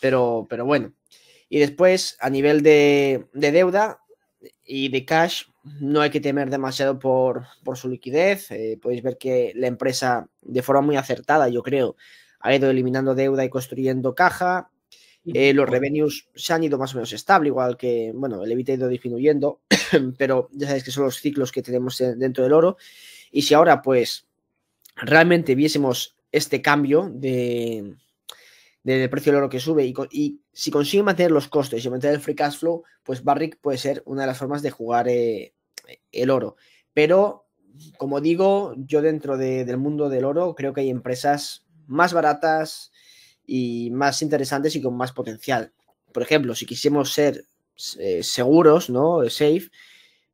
S2: Pero, pero bueno. Y después, a nivel de, deuda y de cash, no hay que temer demasiado por, su liquidez. Eh, podéis ver que la empresa, de forma muy acertada, yo creo, ha ido eliminando deuda y construyendo caja. Eh, los revenues se han ido más o menos estable, igual que, bueno, el EBITDA ha ido disminuyendo, pero ya sabéis que son los ciclos que tenemos dentro del oro. Y si ahora, pues, realmente viésemos este cambio de, del precio del oro que sube y, si consigue mantener los costes y mantener el free cash flow, pues Barrick puede ser una de las formas de jugar eh, el oro. Pero, como digo, yo dentro del mundo del oro creo que hay empresas más baratas, y más interesantes y con más potencial. Por ejemplo, si quisiéramos ser eh, seguros, ¿no? Eh, safe,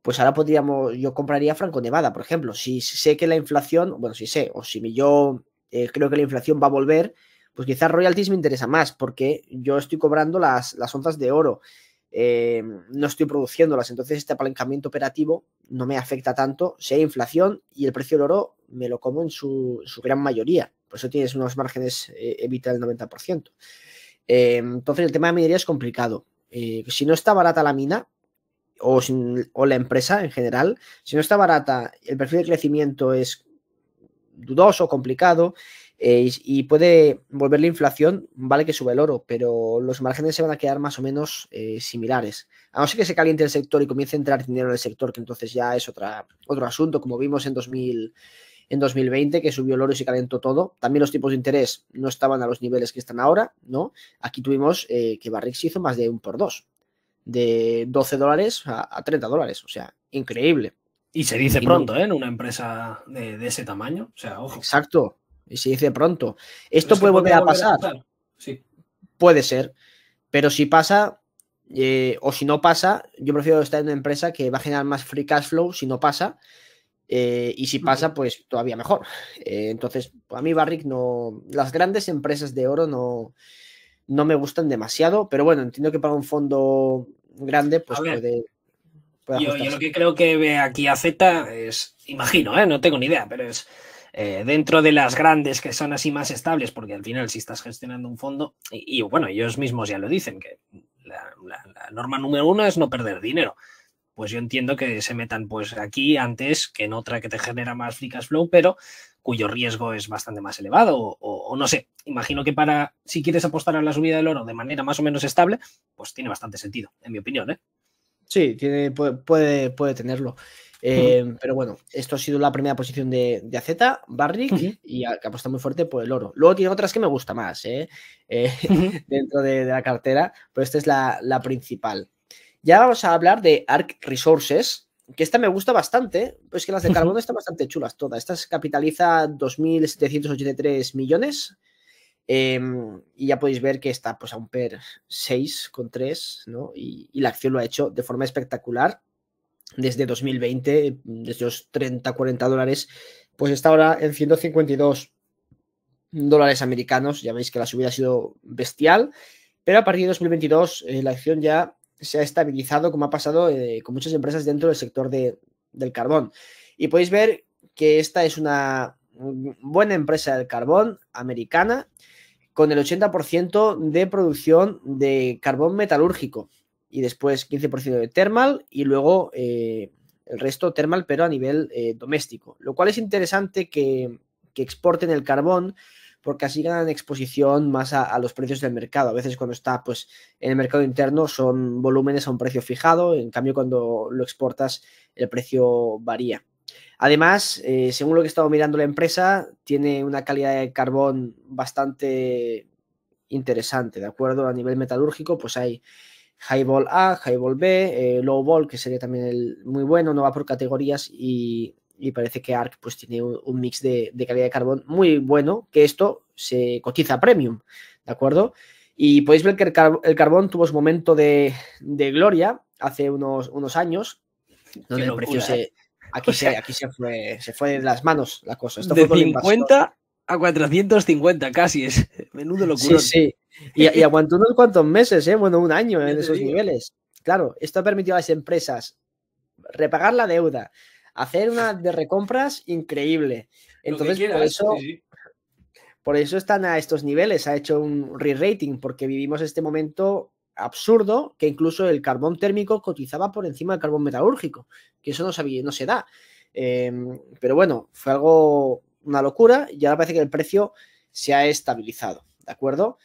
S2: pues ahora podríamos, yo compraría Franco Nevada, por ejemplo. Si sé que la inflación, bueno, si sé, o si yo eh, creo que la inflación va a volver, pues quizás royalties me interesa más, porque yo estoy cobrando las, las onzas de oro, no estoy produciéndolas, entonces este apalancamiento operativo no me afecta tanto, si hay inflación y el precio del oro me lo como en su gran mayoría. Por eso tienes unos márgenes, evita el 90%. entonces, el tema de minería es complicado. Eh, si no está barata la mina, o, la empresa en general, si no está barata, el perfil de crecimiento es dudoso, complicado, eh, y puede volver la inflación, vale que sube el oro, pero los márgenes se van a quedar más o menos eh, similares. A no ser que se caliente el sector y comience a entrar dinero en el sector, que entonces ya es otra, otro asunto, como vimos en 2000 en 2020, que subió el oro y se calentó todo. También los tipos de interés no estaban a los niveles que están ahora, ¿no? Aquí tuvimos eh, que Barrix hizo más de un por dos, de 12 dólares a, 30 dólares, o sea, increíble. Y se dice pronto,
S1: ¿eh? En una empresa de, ese tamaño. O sea,
S2: ojo. Exacto. Y se dice pronto. Esto puede volver a pasar. sí. Puede ser. Pero si pasa, eh, o si no pasa, yo prefiero estar en una empresa que va a generar más free cash flow si no pasa, eh, y si pasa, pues todavía mejor. Eh, entonces, a mí Barrick no. Las grandes empresas de oro no, no me gustan demasiado, pero bueno, entiendo que para un fondo grande, pues puede. yo, lo que
S1: creo que ve aquí Z es, imagino, ¿eh? no tengo ni idea, pero es dentro de las grandes que son así más estables, porque al final si estás gestionando un fondo, y, bueno, ellos mismos ya lo dicen, que la norma número uno es no perder dinero pues yo entiendo que se metan pues aquí antes que en otra que te genera más free cash flow, pero cuyo riesgo es bastante más elevado o, no sé, imagino que para si quieres apostar a la subida del oro de manera más o menos estable, pues tiene bastante sentido, en mi opinión, ¿eh?
S2: Sí, puede, puede, tenerlo. Eh, pero bueno, esto ha sido la primera posición de, AZ, Barrick, y que apuesta muy fuerte por el oro. Luego tiene otras que me gusta más, ¿eh? Eh, dentro de, la cartera, pero esta es la, la principal. Ya vamos a hablar de Arc Resources, que esta me gusta bastante, pues que las de carbono están bastante chulas todas. Estas capitaliza 2.783 millones. Em, y ya podéis ver que está pues a un PER 6,3, ¿no? Y, la acción lo ha hecho de forma espectacular desde 2020, desde los 30, 40 dólares, pues está ahora en 152 dólares americanos. Ya veis que la subida ha sido bestial, pero a partir de 2022 eh, la acción ya se ha estabilizado, como ha pasado eh, con muchas empresas dentro del sector del carbón. Y podéis ver que esta es una buena empresa del carbón americana con el 80% de producción de carbón metalúrgico y después 15% de thermal y luego eh, el resto thermal pero a nivel eh, doméstico. Lo cual es interesante que, que exporten el carbón porque así ganan exposición más a, los precios del mercado. A veces cuando está pues, en el mercado interno son volúmenes a un precio fijado, en cambio cuando lo exportas el precio varía. Además, eh, según lo que he estado mirando la empresa, tiene una calidad de carbón bastante interesante, ¿de acuerdo? A nivel metalúrgico, pues hay Highball A, high Highball B, low eh, Lowball, que sería también el muy bueno, no va por categorías, y y parece que ARC pues, tiene un, mix de, calidad de carbón muy bueno, que esto se cotiza premium, ¿de acuerdo? Y podéis ver que el, carbón tuvo su momento de, gloria hace unos, unos años,
S1: donde precio ¿eh?
S2: aquí, se, aquí se, fue, se fue de las manos la cosa. de 50
S1: a 450 casi, es menudo locura. Sí, sí. Y,
S2: aguantó unos cuantos meses, ¿eh? bueno, un año en esos niveles. Claro, esto ha permitido a las empresas repagar la deuda, hacer una de recompras increíble. Entonces, por eso... Por eso están a estos niveles, ha hecho un re-rating, porque vivimos este momento absurdo que incluso el carbón térmico cotizaba por encima del carbón metalúrgico, que eso no, no se da. Em, pero bueno, fue algo, una locura y ahora parece que el precio se ha estabilizado, ¿de acuerdo?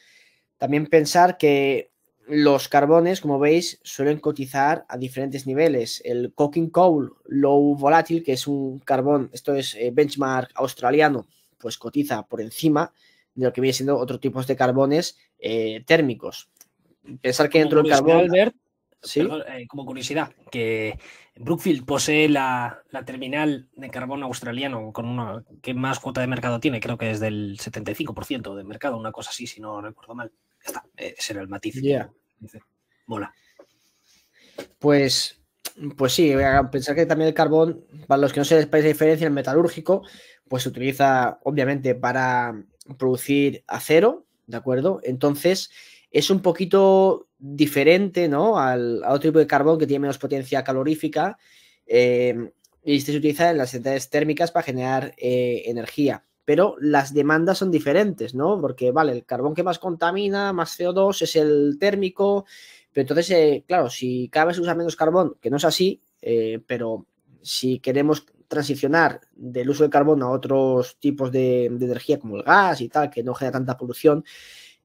S2: También pensar que los carbones, como veis, suelen cotizar a diferentes niveles. El Coking Coal Low Volatile, que es un carbón, esto es eh, benchmark australiano, pues cotiza por encima de lo que viene siendo otros tipos de carbones eh, térmicos. Pensar que dentro del carbón... Eh,
S1: como curiosidad, que Brookfield posee la, terminal de carbón australiano con una que más cuota de mercado tiene, creo que es del 75% de mercado, una cosa así, si no recuerdo mal. está, ese era el matiz. Dice,
S2: mola. Pues, pues sí, pensar que también el carbón, para los que no se les la diferencia, el metalúrgico, pues se utiliza obviamente para producir acero, ¿de acuerdo? Entonces, es un poquito diferente, ¿no? Al, otro tipo de carbón que tiene menos potencia calorífica eh, y se utiliza en las entidades térmicas para generar eh, energía pero las demandas son diferentes, ¿no? Porque, vale, el carbón que más contamina, más CO2, es el térmico, pero entonces, eh, claro, si cada vez usa menos carbón, que no es así, eh, pero si queremos transicionar del uso de carbón a otros tipos de, energía como el gas y tal, que no genera tanta polución,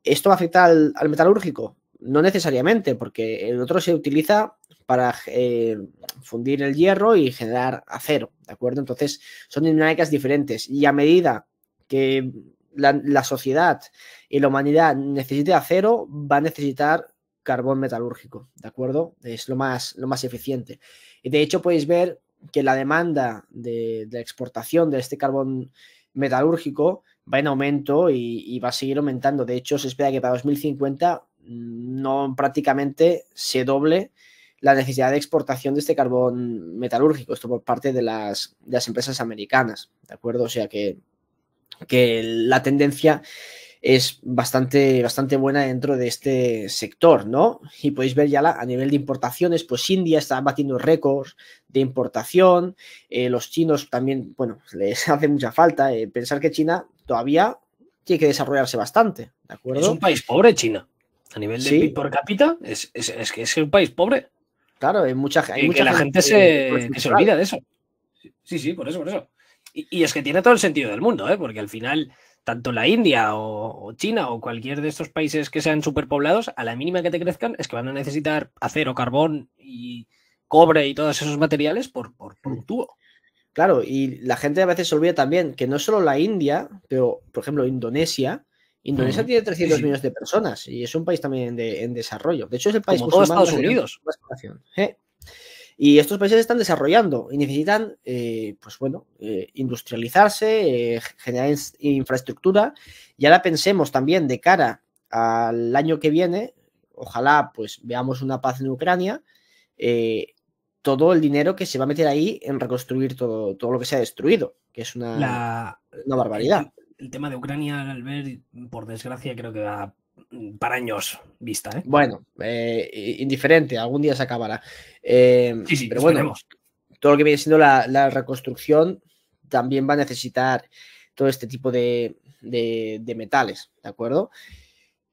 S2: ¿esto va a afectar al, metalúrgico? No necesariamente, porque el otro se utiliza para eh, fundir el hierro y generar acero, ¿de acuerdo? Entonces son dinámicas diferentes y a medida que la, sociedad y la humanidad necesite acero, va a necesitar carbón metalúrgico, ¿de acuerdo? Es lo más, lo más eficiente. Y de hecho podéis ver que la demanda de, exportación de este carbón metalúrgico va en aumento y, va a seguir aumentando. De hecho, se espera que para 2050 mm, no prácticamente se doble la necesidad de exportación de este carbón metalúrgico, esto por parte de las, de las empresas americanas, ¿de acuerdo? O sea que que la tendencia es bastante, bastante buena dentro de este sector, ¿no? Y podéis ver ya a nivel de importaciones, pues India está batiendo récords de importación, eh, los chinos también, bueno, les hace mucha falta eh, pensar que China todavía tiene que desarrollarse bastante, ¿de acuerdo? Es un país pobre China, a
S1: nivel de PIB por cápita, es, es, que es un país pobre. Claro, hay mucha, hay que la gente, se olvida de eso. Sí, sí, por eso, por eso. Y, es que tiene todo el sentido del mundo, ¿eh? porque al final, tanto la India o, China o cualquier de estos países que sean superpoblados, a la mínima que te crezcan, es que van a necesitar acero, carbón y cobre y todos esos
S2: materiales por, por, mm. Claro, y la gente a veces se olvida también que no solo la India, pero por ejemplo Indonesia, Indonesia mm. tiene 300 millones de personas y es un país también en desarrollo. De hecho, es el país Estados Unidos. Más eh, y estos países están desarrollando y necesitan, eh, pues bueno, eh, industrializarse, eh, generar infraestructura. Y ahora pensemos también de cara al año que viene, ojalá pues veamos una paz en Ucrania, todo el dinero que se va a meter ahí en reconstruir todo, todo lo que se ha destruido, que es una, barbaridad.
S1: El, tema de Ucrania, al ver por desgracia, creo que va para años
S2: vista. ¿eh? Bueno, eh, indiferente, algún día se acabará. Em, pero bueno, todo lo que viene siendo la, reconstrucción también va a necesitar todo este tipo de, metales, ¿de acuerdo?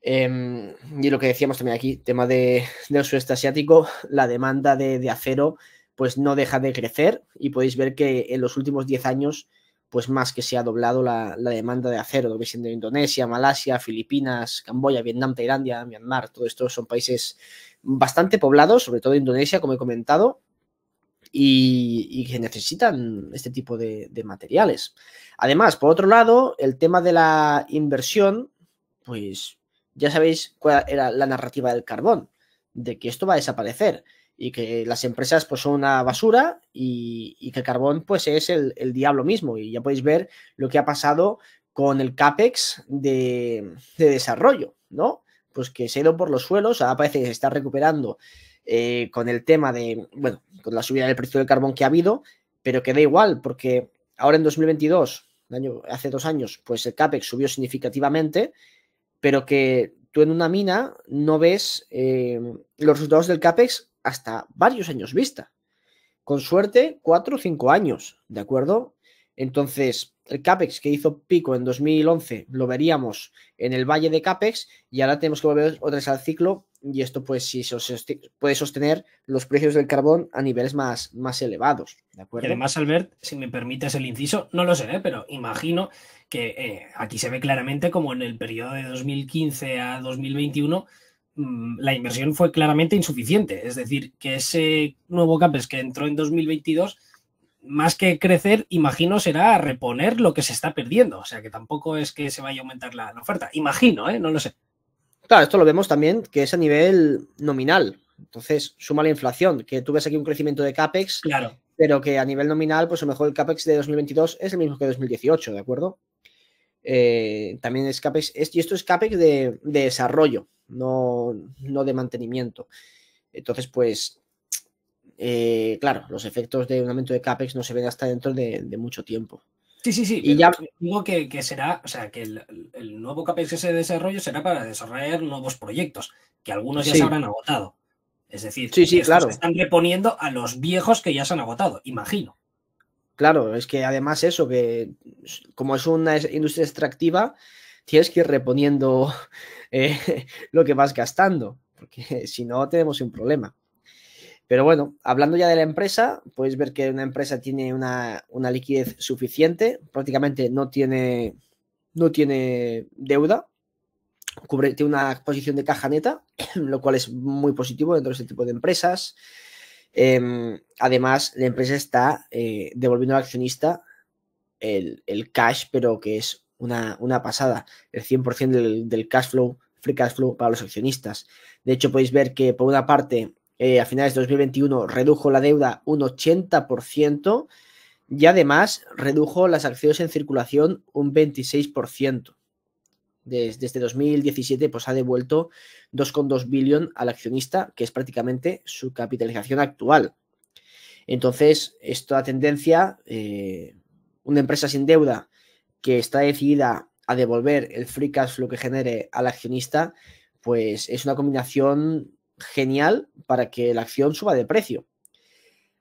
S2: Em, y lo que decíamos también aquí, tema de, del sudeste asiático, la demanda de, de acero pues no deja de crecer y podéis ver que en los últimos 10 años pues más que se ha doblado la, demanda de acero, que siendo Indonesia, Malasia, Filipinas, Camboya, Vietnam, Tailandia, Myanmar, todo esto son países bastante poblados, sobre todo Indonesia, como he comentado, y, que necesitan este tipo de, de, materiales. Además, por otro lado, el tema de la inversión, pues ya sabéis cuál era la narrativa del carbón, de que esto va a desaparecer y que las empresas pues son una basura y, que el carbón pues es el, diablo mismo y ya podéis ver lo que ha pasado con el CAPEX de, desarrollo, ¿no? Pues que se ha ido por los suelos, ahora parece que se está recuperando eh, con el tema de, bueno, con la subida del precio del carbón que ha habido, pero que da igual porque ahora en 2022, año, hace dos años, pues el CAPEX subió significativamente, pero que tú en una mina no ves eh, los resultados del CAPEX hasta varios años vista. Con suerte, cuatro o cinco años, ¿de acuerdo? Entonces, el CAPEX que hizo pico en 2011 lo veríamos en el valle de CAPEX y ahora tenemos que volver otra vez al ciclo y esto pues puede sostener los precios del carbón a niveles más, más elevados. ¿de acuerdo? además,
S1: Albert, si me permites el inciso, no lo sé, ¿eh? pero imagino que eh, aquí se ve claramente como en el periodo de 2015 a 2021 Mm, la inversión fue claramente insuficiente. Es decir, que ese nuevo CAPEX que entró en 2022, más que crecer, imagino será reponer lo que se está perdiendo. O sea, que tampoco es que se vaya a aumentar la, oferta. Imagino, ¿eh?
S2: no lo sé. Claro, esto lo vemos también que es a nivel nominal. Entonces, suma la inflación, que tú ves aquí un crecimiento de CAPEX, claro. pero que a nivel nominal, pues a lo mejor el CAPEX de 2022 es el mismo que 2018, ¿de acuerdo? Eh, también es CAPEX, y esto es CAPEX de desarrollo, no, no de mantenimiento. Entonces, pues, eh, claro, los efectos de un aumento de CAPEX no se ven hasta dentro de, mucho tiempo. Sí, sí, sí. Y ya digo que,
S1: que, será, o sea, que el, nuevo CAPEX que se desarrolle será para desarrollar nuevos proyectos, que algunos ya se habrán agotado. Es decir, sí, claro. se están reponiendo a los viejos que ya se
S2: han agotado, imagino. Claro, es que además eso, que como es una industria extractiva, tienes que ir reponiendo eh, lo que vas gastando, porque si no tenemos un problema. Pero bueno, hablando ya de la empresa, puedes ver que una empresa tiene una, liquidez suficiente, prácticamente no tiene, no tiene deuda, cubre, tiene una posición de caja neta, lo cual es muy positivo dentro de este tipo de empresas. Em, además, la empresa está eh, devolviendo al accionista el, el, cash, pero que es una, pasada, el 100% del, cash flow, free cash flow para los accionistas. De hecho, podéis ver que por una parte eh, a finales de 2021 redujo la deuda un 80% y además redujo las acciones en circulación un 26%. Desde, 2017 pues, ha devuelto 2,2 billón al accionista, que es prácticamente su capitalización actual. Entonces, esta tendencia, eh, una empresa sin deuda que está decidida a devolver el free cash flow que genere al accionista, pues es una combinación genial para que la acción suba de precio.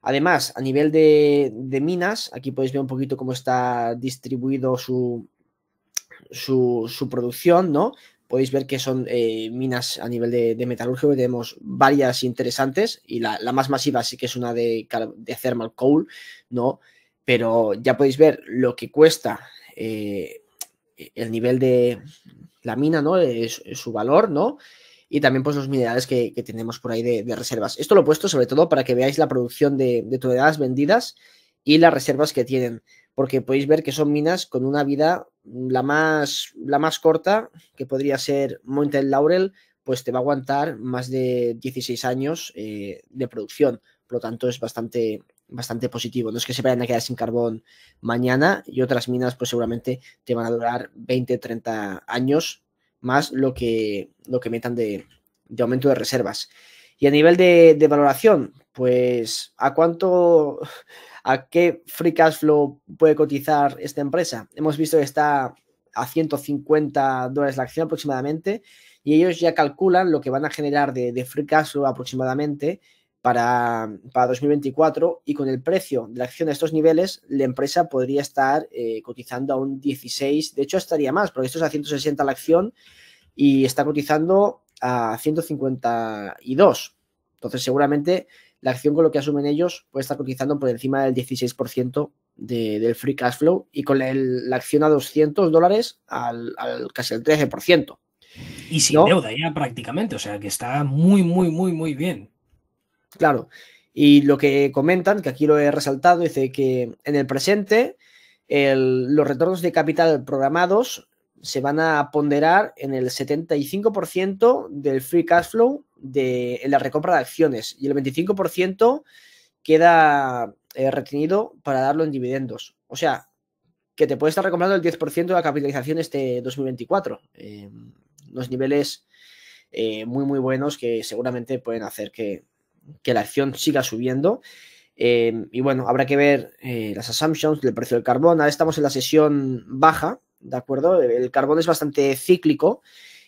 S2: Además, a nivel de, minas, aquí podéis ver un poquito cómo está distribuido su, su, producción, ¿no? Podéis ver que son eh, minas a nivel de, de metalúrgico, tenemos varias interesantes y la, más masiva sí que es una de, de thermal coal, ¿no? Pero ya podéis ver lo que cuesta eh, el nivel de la mina, ¿no? su valor, ¿no? Y también pues los minerales que, tenemos por ahí de, reservas. Esto lo he puesto sobre todo para que veáis la producción de, toneladas vendidas y las reservas que tienen, porque podéis ver que son minas con una vida mm, la más, la más corta, que podría ser Mountain Laurel, pues te va a aguantar más de 16 años eh, de producción. Por lo tanto, es bastante, bastante positivo. No es que se vayan a quedar sin carbón mañana y otras minas pues seguramente te van a durar 20, 30 años más lo que, lo que metan de, aumento de reservas. Y a nivel de, valoración, pues ¿a cuánto, a qué free cash flow puede cotizar esta empresa? Hemos visto que está a 150 dólares la acción aproximadamente y ellos ya calculan lo que van a generar de, de free cash flow aproximadamente para, para 2024 y con el precio de la acción a estos niveles, la empresa podría estar eh, cotizando a un 16, de hecho estaría más, porque esto es a 160 la acción y está cotizando a 152. Entonces seguramente la acción con lo que asumen ellos puede estar cotizando por encima del 16% del free cash flow y con la, acción a 200 dólares al, casi el 13%. Y sin deuda ya prácticamente, o sea que está muy, muy, muy, muy bien. Claro. Y lo que comentan, que aquí lo he resaltado, dice que en el presente los retornos de capital programados se van a ponderar en el 75% del free cash flow de, en la recompra de acciones y el 25% queda eh, retenido para darlo en dividendos. O sea, que te puede estar recomprando el 10% de la capitalización este 2024. Eh, los niveles eh, muy, muy buenos que seguramente pueden hacer que, que la acción siga subiendo. Eh, y bueno, habrá que ver eh, las assumptions del precio del carbón. Ahora estamos en la sesión baja, ¿de acuerdo? El carbón es bastante cíclico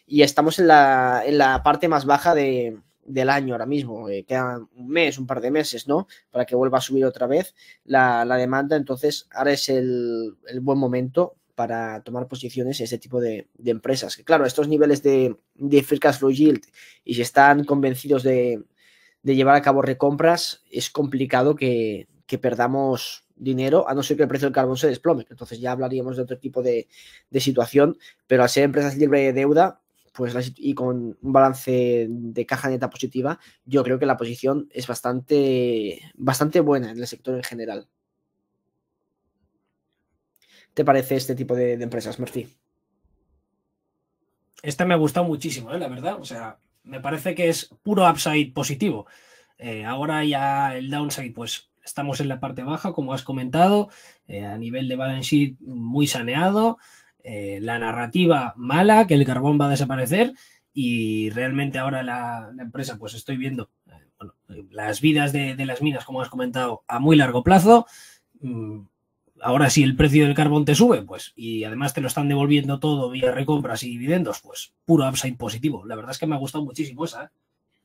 S2: y estamos en la, parte más baja del año ahora mismo. Quedan eh, queda un mes, un par de meses, ¿no? Para que vuelva a subir otra vez la, demanda. Entonces, ahora es el, buen momento para tomar posiciones en este tipo de, empresas. Que claro, estos niveles de, de Free Cash Flow Yield y si están convencidos de, de llevar a cabo recompras, es complicado que, perdamos dinero, a no ser que el precio del carbón se desplome. Entonces ya hablaríamos de otro tipo de, situación, pero al ser empresas libres de deuda pues y con un balance de caja neta positiva, yo creo que la posición es bastante, bastante buena en el sector en general. ¿Te parece este tipo de, empresas, Murphy?
S1: Esta me ha gustado muchísimo, ¿eh? la verdad. O sea, me parece que es puro upside positivo. Eh, ahora ya el downside, pues estamos en la parte baja, como has comentado, eh, a nivel de balance sheet muy saneado, eh, la narrativa mala, que el carbón va a desaparecer y realmente ahora la, empresa, pues estoy viendo las vidas de, las minas, como has comentado, a muy largo plazo. Mm, ahora si el precio del carbón te sube, pues, y además te lo están devolviendo todo vía recompras y dividendos, pues, puro upside positivo. La verdad es que me ha gustado muchísimo esa.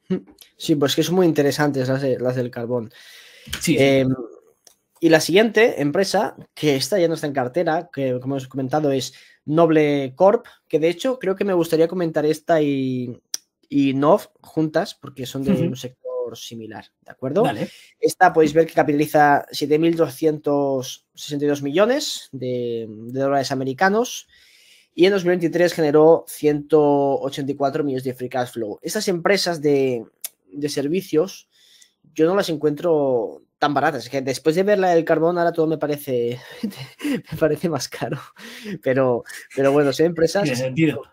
S2: ¿eh? Sí, pues que son muy interesantes las, del carbón. Sí. Em, y la siguiente empresa, que está ya no está en cartera, que como hemos comentado es Noble Corp, que de hecho creo que me gustaría comentar esta y, NOV juntas, porque son de un sector similar, ¿de acuerdo? Esta podéis ver que capitaliza 7.262 millones de, dólares americanos y en 2023 generó 184 millones de free cash flow. Estas empresas de, servicios yo no las encuentro tan baratas. que después de ver la del carbón, ahora todo me parece, me parece más caro. Pero, pero bueno, son empresas. sentido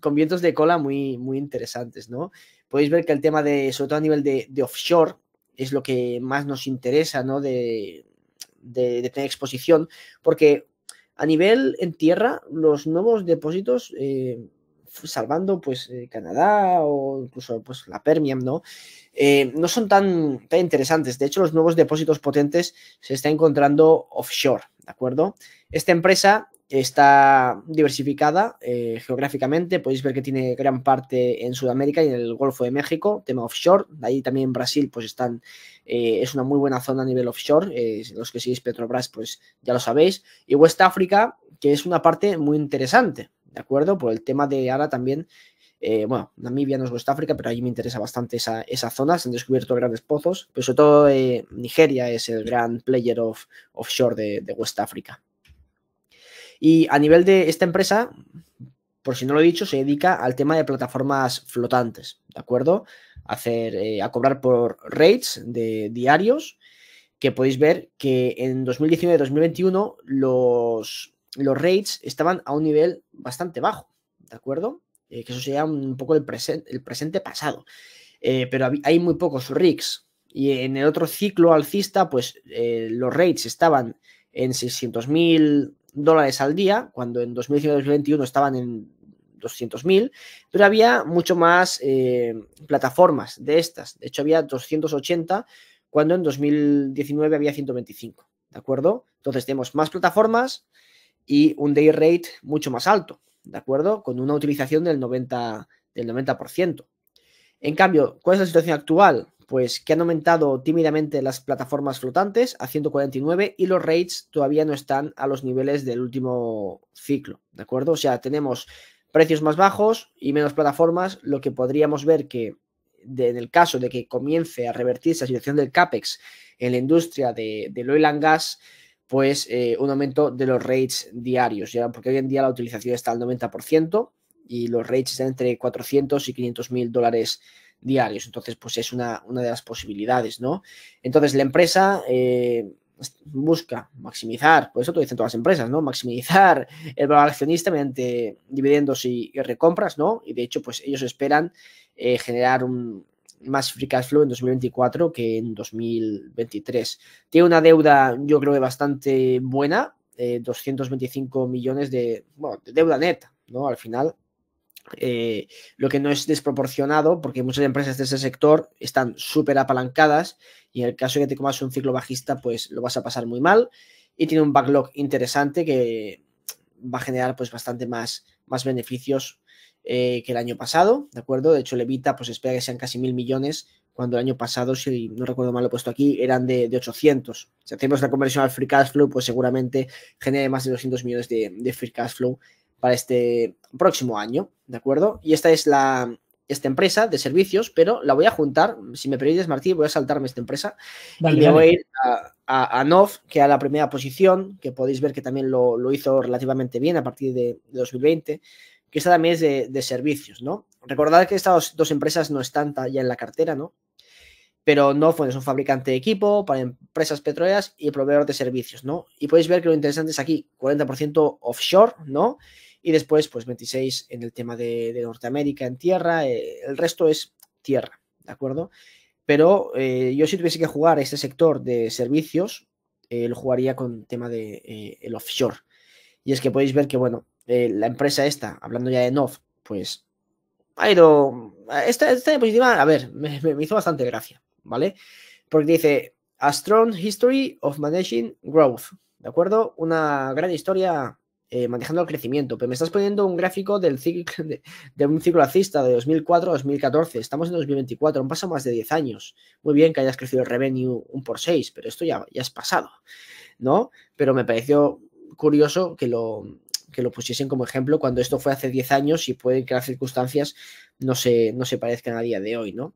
S2: con vientos de cola muy, muy interesantes, ¿no? Podéis ver que el tema de, sobre todo a nivel de, offshore, es lo que más nos interesa, ¿no? De, tener exposición, porque a nivel en tierra, los nuevos depósitos, eh, salvando pues eh, Canadá o incluso pues la Permian, ¿no? Eh, no son tan, interesantes. De hecho, los nuevos depósitos potentes se está encontrando offshore, ¿de acuerdo? Esta empresa está diversificada eh, geográficamente. Podéis ver que tiene gran parte en Sudamérica y en el Golfo de México, tema offshore. Ahí también Brasil, pues están, eh, es una muy buena zona a nivel offshore. Eh, los que seguís Petrobras, pues ya lo sabéis. Y West África, que es una parte muy interesante, ¿de acuerdo? Por el tema de ahora también. bueno, Namibia no es West África, pero allí me interesa bastante esa, esa, zona. Se han descubierto grandes pozos, pero sobre todo Nigeria es el gran player of, offshore de, de West África. Y a nivel de esta empresa, por si no lo he dicho, se dedica al tema de plataformas flotantes, ¿de acuerdo? A, hacer, eh, a cobrar por rates de diarios, que podéis ver que en 2019-2021 los, los rates estaban a un nivel bastante bajo, ¿de acuerdo? Eh, que eso sería un poco el, presente el presente pasado. Eh, pero hay muy pocos rigs. Y en el otro ciclo alcista, pues los rates estaban en 600.000 dólares al día, cuando en 2021 estaban en 200.000, pero había mucho más eh, plataformas de estas. De hecho, había 280 cuando en 2019 había 125, ¿de acuerdo? Entonces tenemos más plataformas y un day rate mucho más alto, ¿de acuerdo? Con una utilización del 90%. Del 90%. En cambio, ¿cuál es la situación actual? pues que han aumentado tímidamente las plataformas flotantes a 149 y los rates todavía no están a los niveles del último ciclo, ¿de acuerdo? O sea, tenemos precios más bajos y menos plataformas, lo que podríamos ver que en el caso de que comience a revertirse la situación del CAPEX en la industria del oil and gas, pues eh, un aumento de los rates diarios, ¿ya? porque hoy en día la utilización está al 90% y los rates están entre 400 y 500 mil dólares diarios. Entonces, pues es una, una de las posibilidades, ¿no? Entonces, la empresa eh, busca maximizar, por eso te dicen todas las empresas, ¿no? Maximizar el valor accionista mediante dividendos y, recompras, ¿no? Y de hecho, pues ellos esperan eh, generar un más free cash flow en 2024 que en 2023. Tiene una deuda, yo creo que bastante buena, 225 millones de, bueno, de deuda neta, ¿no? Al final, eh, lo que no es desproporcionado, porque muchas empresas de ese sector están súper apalancadas y en el caso de que te comas un ciclo bajista, pues lo vas a pasar muy mal y tiene un backlog interesante que va a generar pues bastante más, más beneficios eh, que el año pasado, ¿de acuerdo? De hecho, Levita pues espera que sean casi mil millones cuando el año pasado, si no recuerdo mal lo he puesto aquí, eran de, de 800. Si hacemos la conversión al free cash flow, pues seguramente genere más de 200 millones de, de free cash flow para este próximo año, ¿de acuerdo? Y esta es la, esta empresa de servicios, pero la voy a juntar. Si me permites, Martín, voy a saltarme esta empresa y me voy a ir a, NOV, que a la primera posición, que podéis ver que también lo, lo hizo relativamente bien a partir de, 2020, que esta también es de, servicios, ¿no? Recordad que estas dos, empresas no están ya en la cartera, ¿no? Pero NOV bueno, es un fabricante de equipo para empresas petroleras y proveedor de servicios, ¿no? Y podéis ver que lo interesante es aquí, 40% offshore, ¿no? y después pues 26 en el tema de, Norteamérica en tierra, eh, el resto es tierra, ¿de acuerdo? Pero eh, yo si tuviese que jugar este sector de servicios, eh, lo jugaría con tema de eh, el offshore. Y es que podéis ver que, bueno, la empresa esta, hablando ya de NOV, pues ha ido... Esta, esta diapositiva, a ver, me, me, hizo bastante gracia, ¿vale? Porque dice, A Strong History of Managing Growth, ¿de acuerdo? Una gran historia eh, manejando el crecimiento, pero me estás poniendo un gráfico de, un ciclo alcista de 2004 a 2014. Estamos en 2024, han pasado más de 10 años. Muy bien que hayas crecido el revenue un por 6, pero esto ya, ya es pasado, ¿no? Pero me pareció curioso que lo, lo pusiesen como ejemplo cuando esto fue hace 10 años y puede que las circunstancias no se, no se parezcan a día de hoy, ¿no?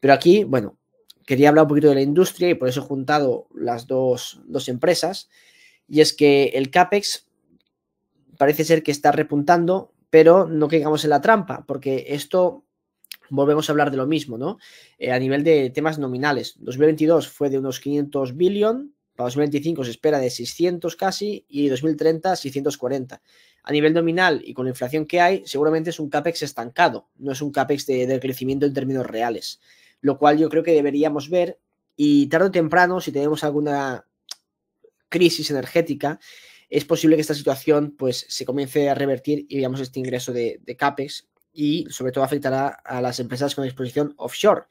S2: Pero aquí, bueno, quería hablar un poquito de la industria y por eso he juntado las dos, dos empresas. Y es que el CAPEX parece ser que está repuntando, pero no caigamos en la trampa, porque esto volvemos a hablar de lo mismo, ¿no? Eh, a nivel de temas nominales, 2022 fue de unos 500 billion, para 2025 se espera de 600 casi y 2030 640. A nivel nominal y con la inflación que hay, seguramente es un CAPEX estancado, no es un CAPEX de, crecimiento en términos reales, lo cual yo creo que deberíamos ver y tarde o temprano, si tenemos alguna crisis energética, es posible que esta situación pues, se comience a revertir y veamos este ingreso de, CAPEX y sobre todo afectará a las empresas con exposición offshore.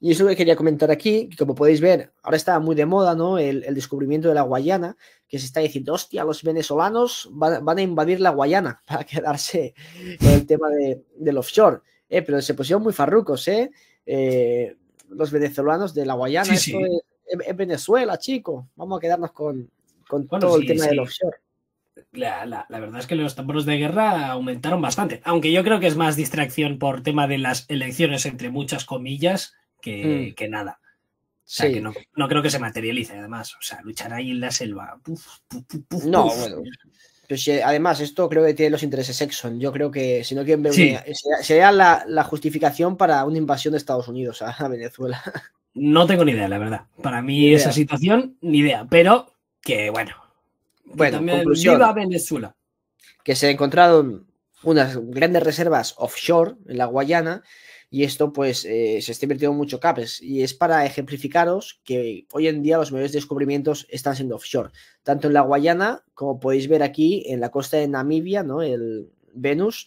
S2: Y eso que quería comentar aquí, como podéis ver, ahora está muy de moda, ¿no? El, descubrimiento de la Guayana, que se está diciendo, hostia, los venezolanos van, a invadir la Guayana para quedarse con el tema de, del offshore. Eh, pero se pusieron muy farrucos, ¿eh? eh los venezolanos de la Guayana. es Venezuela, chico. Vamos a quedarnos con, con todo el tema del offshore. La,
S1: verdad es que los tambores de guerra aumentaron bastante, aunque yo creo que es más distracción por tema de las elecciones entre muchas
S2: comillas que, mm. nada. O sea, que no, creo que se
S1: materialice, además. O sea, luchar ahí en la selva.
S2: no, bueno. además, esto creo que tiene los intereses Exxon. Yo creo que si no quieren ver sería la, justificación para una invasión de Estados Unidos a Venezuela.
S1: No tengo ni idea, la verdad. Para mí, esa situación,
S2: ni idea. Pero que bueno.
S1: Bueno, a
S2: Venezuela. Que se encontraron unas grandes reservas offshore en la Guayana y esto pues eh, se está invirtiendo mucho CAPES y es para ejemplificaros que hoy en día los mayores descubrimientos están siendo offshore, tanto en la Guayana como podéis ver aquí en la costa de Namibia, ¿no? El Venus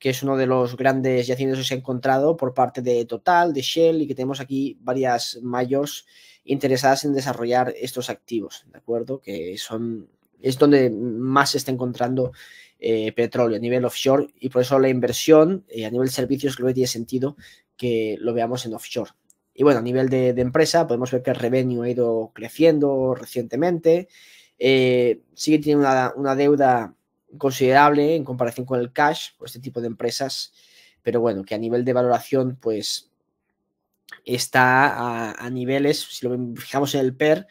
S2: que es uno de los grandes yacimientos que se ha encontrado por parte de Total, de Shell, y que tenemos aquí varias mayores interesadas en desarrollar estos activos, ¿de acuerdo? Que son, es donde más se está encontrando eh, petróleo a nivel offshore y por eso la inversión eh, a nivel de servicios creo que tiene sentido que lo veamos en offshore. Y bueno, a nivel de, empresa podemos ver que el revenue ha ido creciendo recientemente, eh, sigue tiene una, una deuda considerable en comparación con el cash o este tipo de empresas, pero bueno, que a nivel de valoración, pues está a, niveles, si lo fijamos en el PER,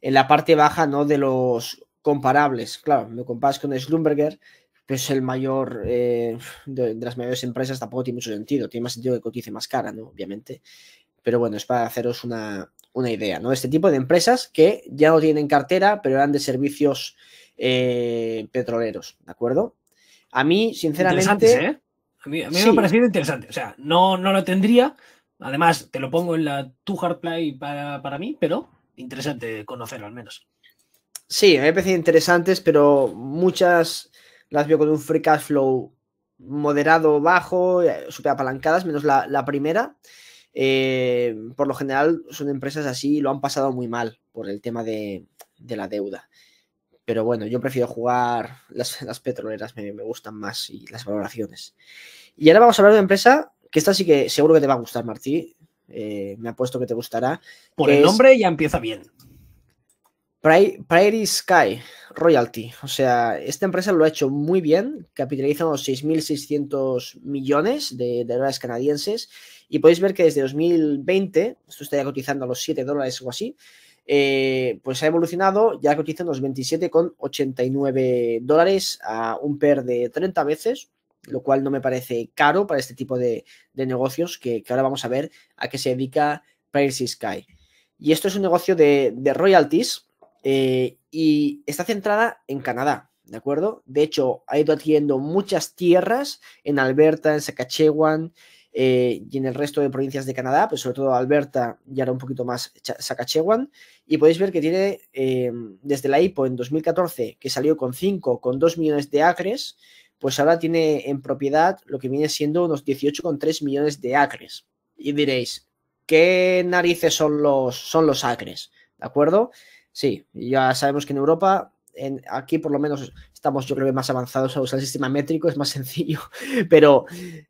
S2: en la parte baja ¿no? de los comparables. Claro, me comparas con Schlumberger, que es el mayor eh, de, las mayores empresas, tampoco tiene mucho sentido. Tiene más sentido que cotice más cara, ¿no? Obviamente. Pero bueno, es para haceros una, una idea, ¿no? Este tipo de empresas que ya no tienen cartera, pero eran de servicios eh, petroleros, ¿de acuerdo? A mí, sinceramente. ¿eh?
S1: A mí, me ha parecido interesante. O sea, no, no lo tendría. Además, te lo pongo en la Too Hard Play para, mí, pero interesante conocerlo al menos.
S2: Sí, me parecen interesantes, pero muchas las veo con un free cash flow moderado, bajo, eh, súper apalancadas, menos la, primera. por lo general son empresas así y lo han pasado muy mal por el tema de la deuda. Pero bueno, yo prefiero jugar las, petroleras, me, gustan más y las valoraciones. Y ahora vamos a hablar de una empresa que esta sí que seguro que te va a gustar, Martí. Eh, me apuesto que te gustará. Por el nombre ya empieza bien. Prairie Sky Royalty. O sea, esta empresa lo ha hecho muy bien. Capitaliza unos 6.600 millones de, dólares canadienses. Y podéis ver que desde 2020, esto estaría cotizando a los 7 dólares o así, eh, pues ha evolucionado, ya que cotiza unos 27,89 dólares a un PER de 30 veces, lo cual no me parece caro para este tipo de, negocios que, ahora vamos a ver a qué se dedica Price Sky. Y esto es un negocio de, royalties eh, y está centrada en Canadá. ¿De acuerdo? De hecho, ha ido adquiriendo muchas tierras en Alberta, en Saskatchewan, eh, y en el resto de provincias de Canadá, pues sobre todo Alberta y ahora un poquito más Saskatchewan. Y podéis ver que tiene eh, desde la IPO en 2014, que salió con 5, con 2 millones de acres, pues ahora tiene en propiedad lo que viene siendo unos 18,3 millones de acres. Y diréis, ¿qué narices son los, son los acres? ¿De acuerdo? Sí, ya sabemos que en Europa, aquí por lo menos estamos yo creo que más avanzados a usar el sistema métrico, es más sencillo, pero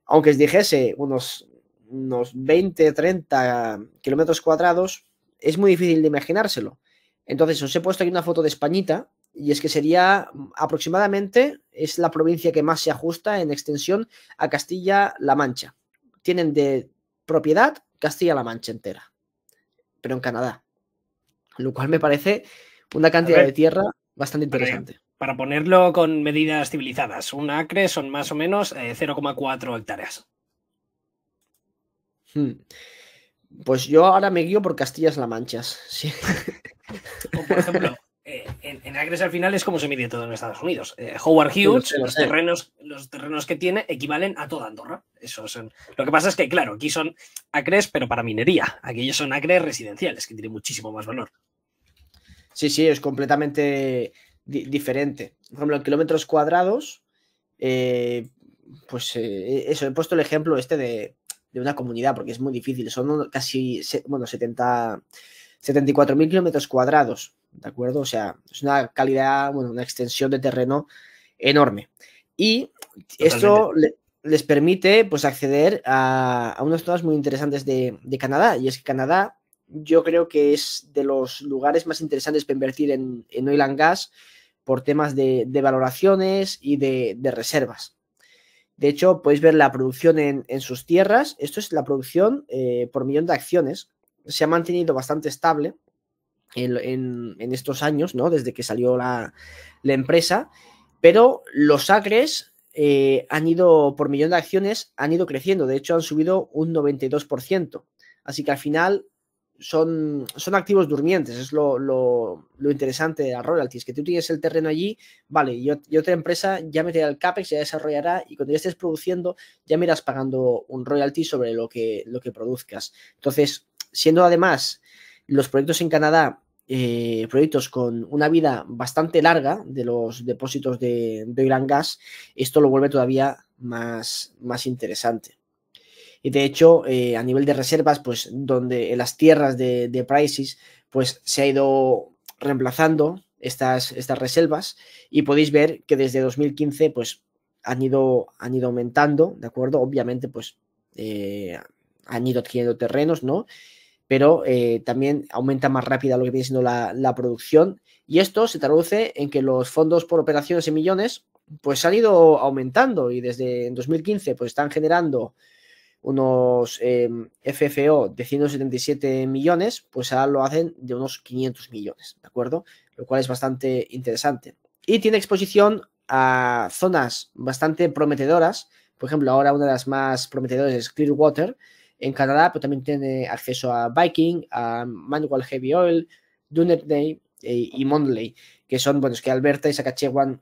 S2: aunque os dijese unos, unos 20, 30 kilómetros cuadrados, es muy difícil de imaginárselo. Entonces, os he puesto aquí una foto de Españita, y es que sería aproximadamente, es la provincia que más se ajusta en extensión a Castilla-La Mancha. Tienen de propiedad Castilla-La Mancha entera, pero en Canadá, lo cual me parece una cantidad de tierra bastante interesante.
S1: Para ponerlo con medidas civilizadas, un acre son más o menos 0,4 eh, hectáreas.
S2: Hmm. Pues yo ahora me guío por Castillas-La Manchas.
S1: por ejemplo, eh, en, acres al final es como se mide todo en Estados Unidos. Eh, Howard Hughes, los, terrenos, los terrenos que tiene equivalen a toda Andorra. Eso son. Lo que pasa es que, claro, aquí son acres, pero para minería. Aquellos son acres residenciales, que tienen muchísimo más valor.
S2: Sí, sí, es completamente diferente. Por ejemplo, en kilómetros cuadrados, eh, pues eh, eso, he puesto el ejemplo este de, una comunidad, porque es muy difícil. Son casi, bueno, 74.000 kilómetros cuadrados, ¿de acuerdo? O sea, es una calidad, bueno, una extensión de terreno enorme. Y esto les permite, pues, acceder a, a unas zonas muy interesantes de Canadá. Y es que Canadá yo creo que es de los lugares más interesantes para invertir en, en oil and gas por temas de, valoraciones y de, reservas. De hecho, podéis ver la producción en, sus tierras. Esto es la producción eh, por millón de acciones. Se ha mantenido bastante estable en, estos años, ¿no? Desde que salió la, empresa. Pero los acres eh, han ido, por millón de acciones, han ido creciendo. De hecho, han subido un 92%. Así que al final son, son activos durmientes, es lo, interesante de la royalties, que tú tienes el terreno allí, vale, y, otra empresa ya meterá el CAPEX, ya desarrollará, y cuando ya estés produciendo, ya me irás pagando un royalty sobre lo que, lo que produzcas. Entonces, siendo además los proyectos en Canadá eh, proyectos con una vida bastante larga de los depósitos de, de oil gas, esto lo vuelve todavía más, más interesante. Y de hecho, eh, a nivel de reservas, pues donde las tierras de, de Prices, pues se ha ido reemplazando estas, estas reservas y podéis ver que desde 2015, pues han ido, han ido aumentando, ¿de acuerdo? Obviamente, pues eh, han ido adquiriendo terrenos, ¿no? Pero eh, también aumenta más rápida lo que viene siendo la, la producción y esto se traduce en que los fondos por operaciones en millones pues han ido aumentando y desde en 2015 pues están generando unos em, FFO de 177 millones, pues ahora lo hacen de unos 500 millones, ¿de acuerdo? Lo cual es bastante interesante. Y tiene exposición a zonas bastante prometedoras, por ejemplo, ahora una de las más prometedoras es Clearwater en Canadá, pero también tiene acceso a Viking, a Manual Heavy Oil, Dunedin eh, y Monley, que son, bueno, es que Alberta y Saskatchewan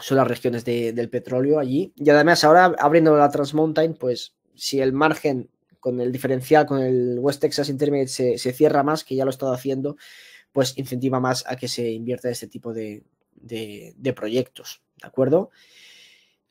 S2: son las regiones del petróleo allí. Y además ahora abriendo la Transmountain, pues si el margen con el diferencial, con el West Texas Intermediate se, cierra más, que ya lo he estado haciendo, pues incentiva más a que se invierta en este tipo de, proyectos, ¿de acuerdo?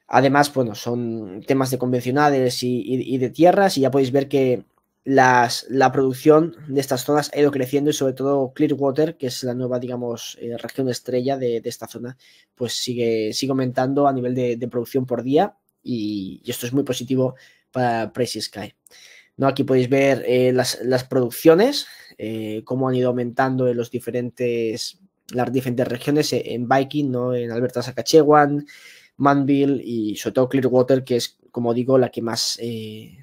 S2: Además, bueno, son temas de convencionales y, de tierras y ya podéis ver que las, la producción de estas zonas ha ido creciendo y sobre todo Clearwater, que es la nueva, digamos, eh, región estrella de, esta zona, pues sigue, sigue aumentando a nivel de, producción por día y, esto es muy positivo para Sky. ¿No? Aquí podéis ver eh, las, producciones, eh, cómo han ido aumentando en los diferentes, las diferentes regiones, eh, en Viking, ¿no? en Alberta Saskatchewan, Manville y sobre todo Clearwater, que es, como digo, la que más,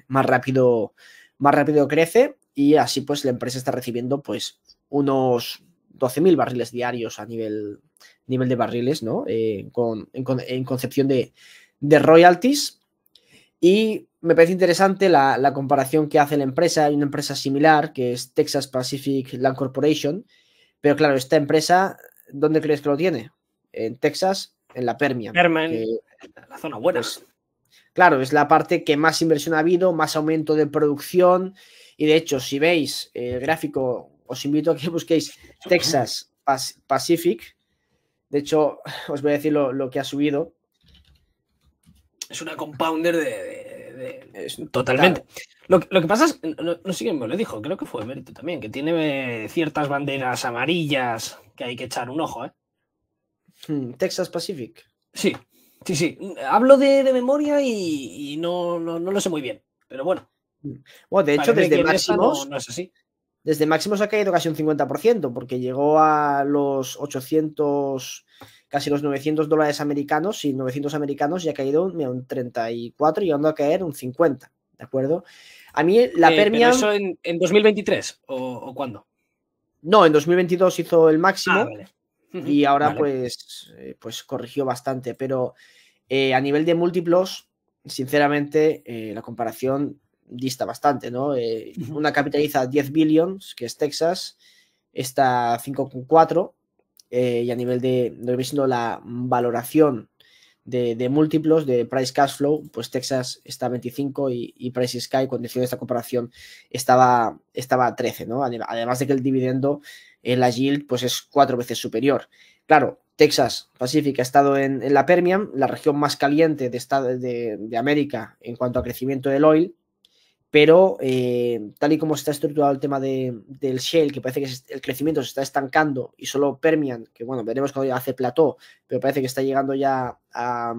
S2: más, rápido, más rápido crece. Y así pues la empresa está recibiendo pues unos 12.000 barriles diarios a nivel, nivel de barriles, ¿no? con, en, concepción de, de royalties. Y me parece interesante la, comparación que hace la empresa. Hay una empresa similar que es Texas Pacific Land Corporation, pero claro, esta empresa, ¿dónde crees que lo tiene? En Texas, en la Permian. Permian, la zona buena. Pues, claro, es la parte que más inversión ha habido, más aumento de producción. Y de hecho, si veis el gráfico, os invito a que busquéis Texas Pacific. De hecho, os voy a decir lo, que ha subido.
S1: Es una compounder de totalmente.
S2: Lo, lo, que pasa es,
S1: no, no sé quién me lo dijo, creo que fue Mérito también, que tiene eh, ciertas banderas amarillas que hay que echar un ojo, ¿eh? Hmm, Texas Pacific. Sí, sí, sí. Hablo de, de memoria y, no, no, lo sé muy bien, pero bueno.
S2: Hmm. Bueno, de hecho, desde Máximos. No, es así. Desde Máximos ha caído casi un 50%, porque llegó a los 800 casi los 900 dólares americanos y 900 americanos ya ha caído un 34 y anda a caer un 50, ¿de acuerdo? A mí la eh, ¿Eso
S1: en, 2023 ¿o, o, cuándo?
S2: No, en 2022 hizo el máximo ah, y ahora pues, eh, pues corrigió bastante, pero eh, a nivel de múltiplos, sinceramente, eh, la comparación dista bastante, ¿no? una capitaliza 10 billions, que es Texas, está 5,4 eh, y a nivel de, la valoración de, múltiplos de Price Cash Flow, pues Texas está a 25 y, Price Sky, cuando hicieron esta comparación, estaba, a 13, ¿no? Además de que el dividendo en la yield pues es cuatro veces superior. Claro, Texas Pacific ha estado en, la Permian, la región más caliente de, de América en cuanto a crecimiento del oil, pero eh, tal y como está estructurado el tema de, del shale, que parece que el crecimiento se está estancando y solo Permian, que bueno, veremos cuando hace plató, pero parece que está llegando ya a,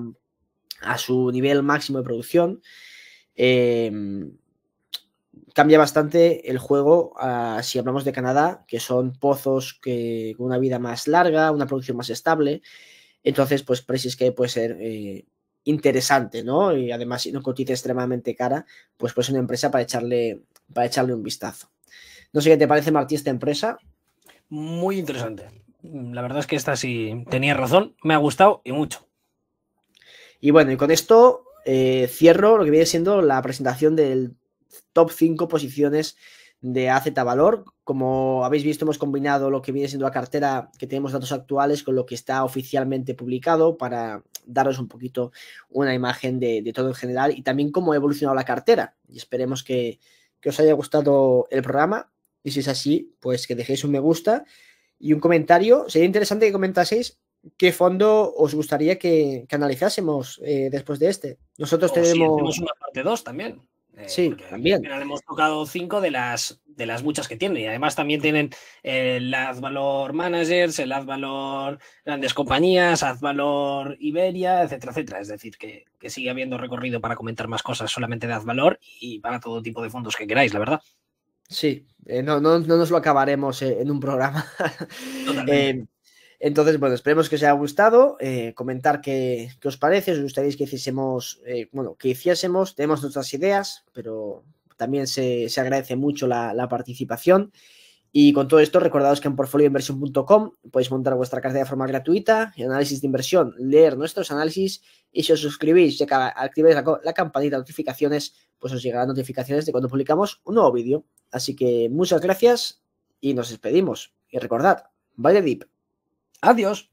S2: su nivel máximo de producción, eh, cambia bastante el juego ah, si hablamos de Canadá, que son pozos que, con una vida más larga, una producción más estable, entonces pues precios que puede ser... Eh, interesante, ¿no? Y además, si no cotiza extremadamente cara, pues pues una empresa para echarle, para echarle un vistazo. No sé qué te parece, Martí, esta empresa.
S1: Muy interesante. La verdad es que
S2: esta sí tenía razón, me ha gustado y mucho. Y bueno, y con esto eh, cierro lo que viene siendo la presentación del top 5 posiciones de AZ Valor. Como habéis visto, hemos combinado lo que viene siendo la cartera que tenemos datos actuales con lo que está oficialmente publicado para daros un poquito una imagen de, todo en general y también cómo ha evolucionado la cartera. Y esperemos que, que os haya gustado el programa. Y si es así, pues que dejéis un me gusta y un comentario. Sería interesante que comentaseis qué fondo os gustaría que, que analizásemos eh, después de este. Nosotros tenemos. una
S1: parte 2 también sí, también. hemos tocado cinco de las, de las muchas que tienen. Y además también tienen el Ad Valor Managers, el Haz Valor Grandes Compañías, Haz Valor Iberia, etcétera, etcétera. Es decir, que, sigue habiendo recorrido para comentar más cosas solamente de Ad Valor y para todo tipo de fondos que queráis, la verdad.
S2: Sí, eh, no, no, nos lo acabaremos eh, en un programa. Totalmente. Eh, entonces, bueno, esperemos que os haya gustado. Eh, comentar qué, os parece, os gustaría que hiciésemos, eh, bueno, que hiciésemos, tenemos nuestras ideas, pero también se, agradece mucho la, participación. Y con todo esto, recordados que en portfolioinversión.com podéis montar vuestra cartera de forma gratuita, análisis de inversión, leer nuestros análisis y si os suscribís y activáis la, campanita de notificaciones, pues os llegarán notificaciones de cuando publicamos un nuevo vídeo. Así que muchas gracias y nos despedimos. Y recordad, vaya deep. Adiós.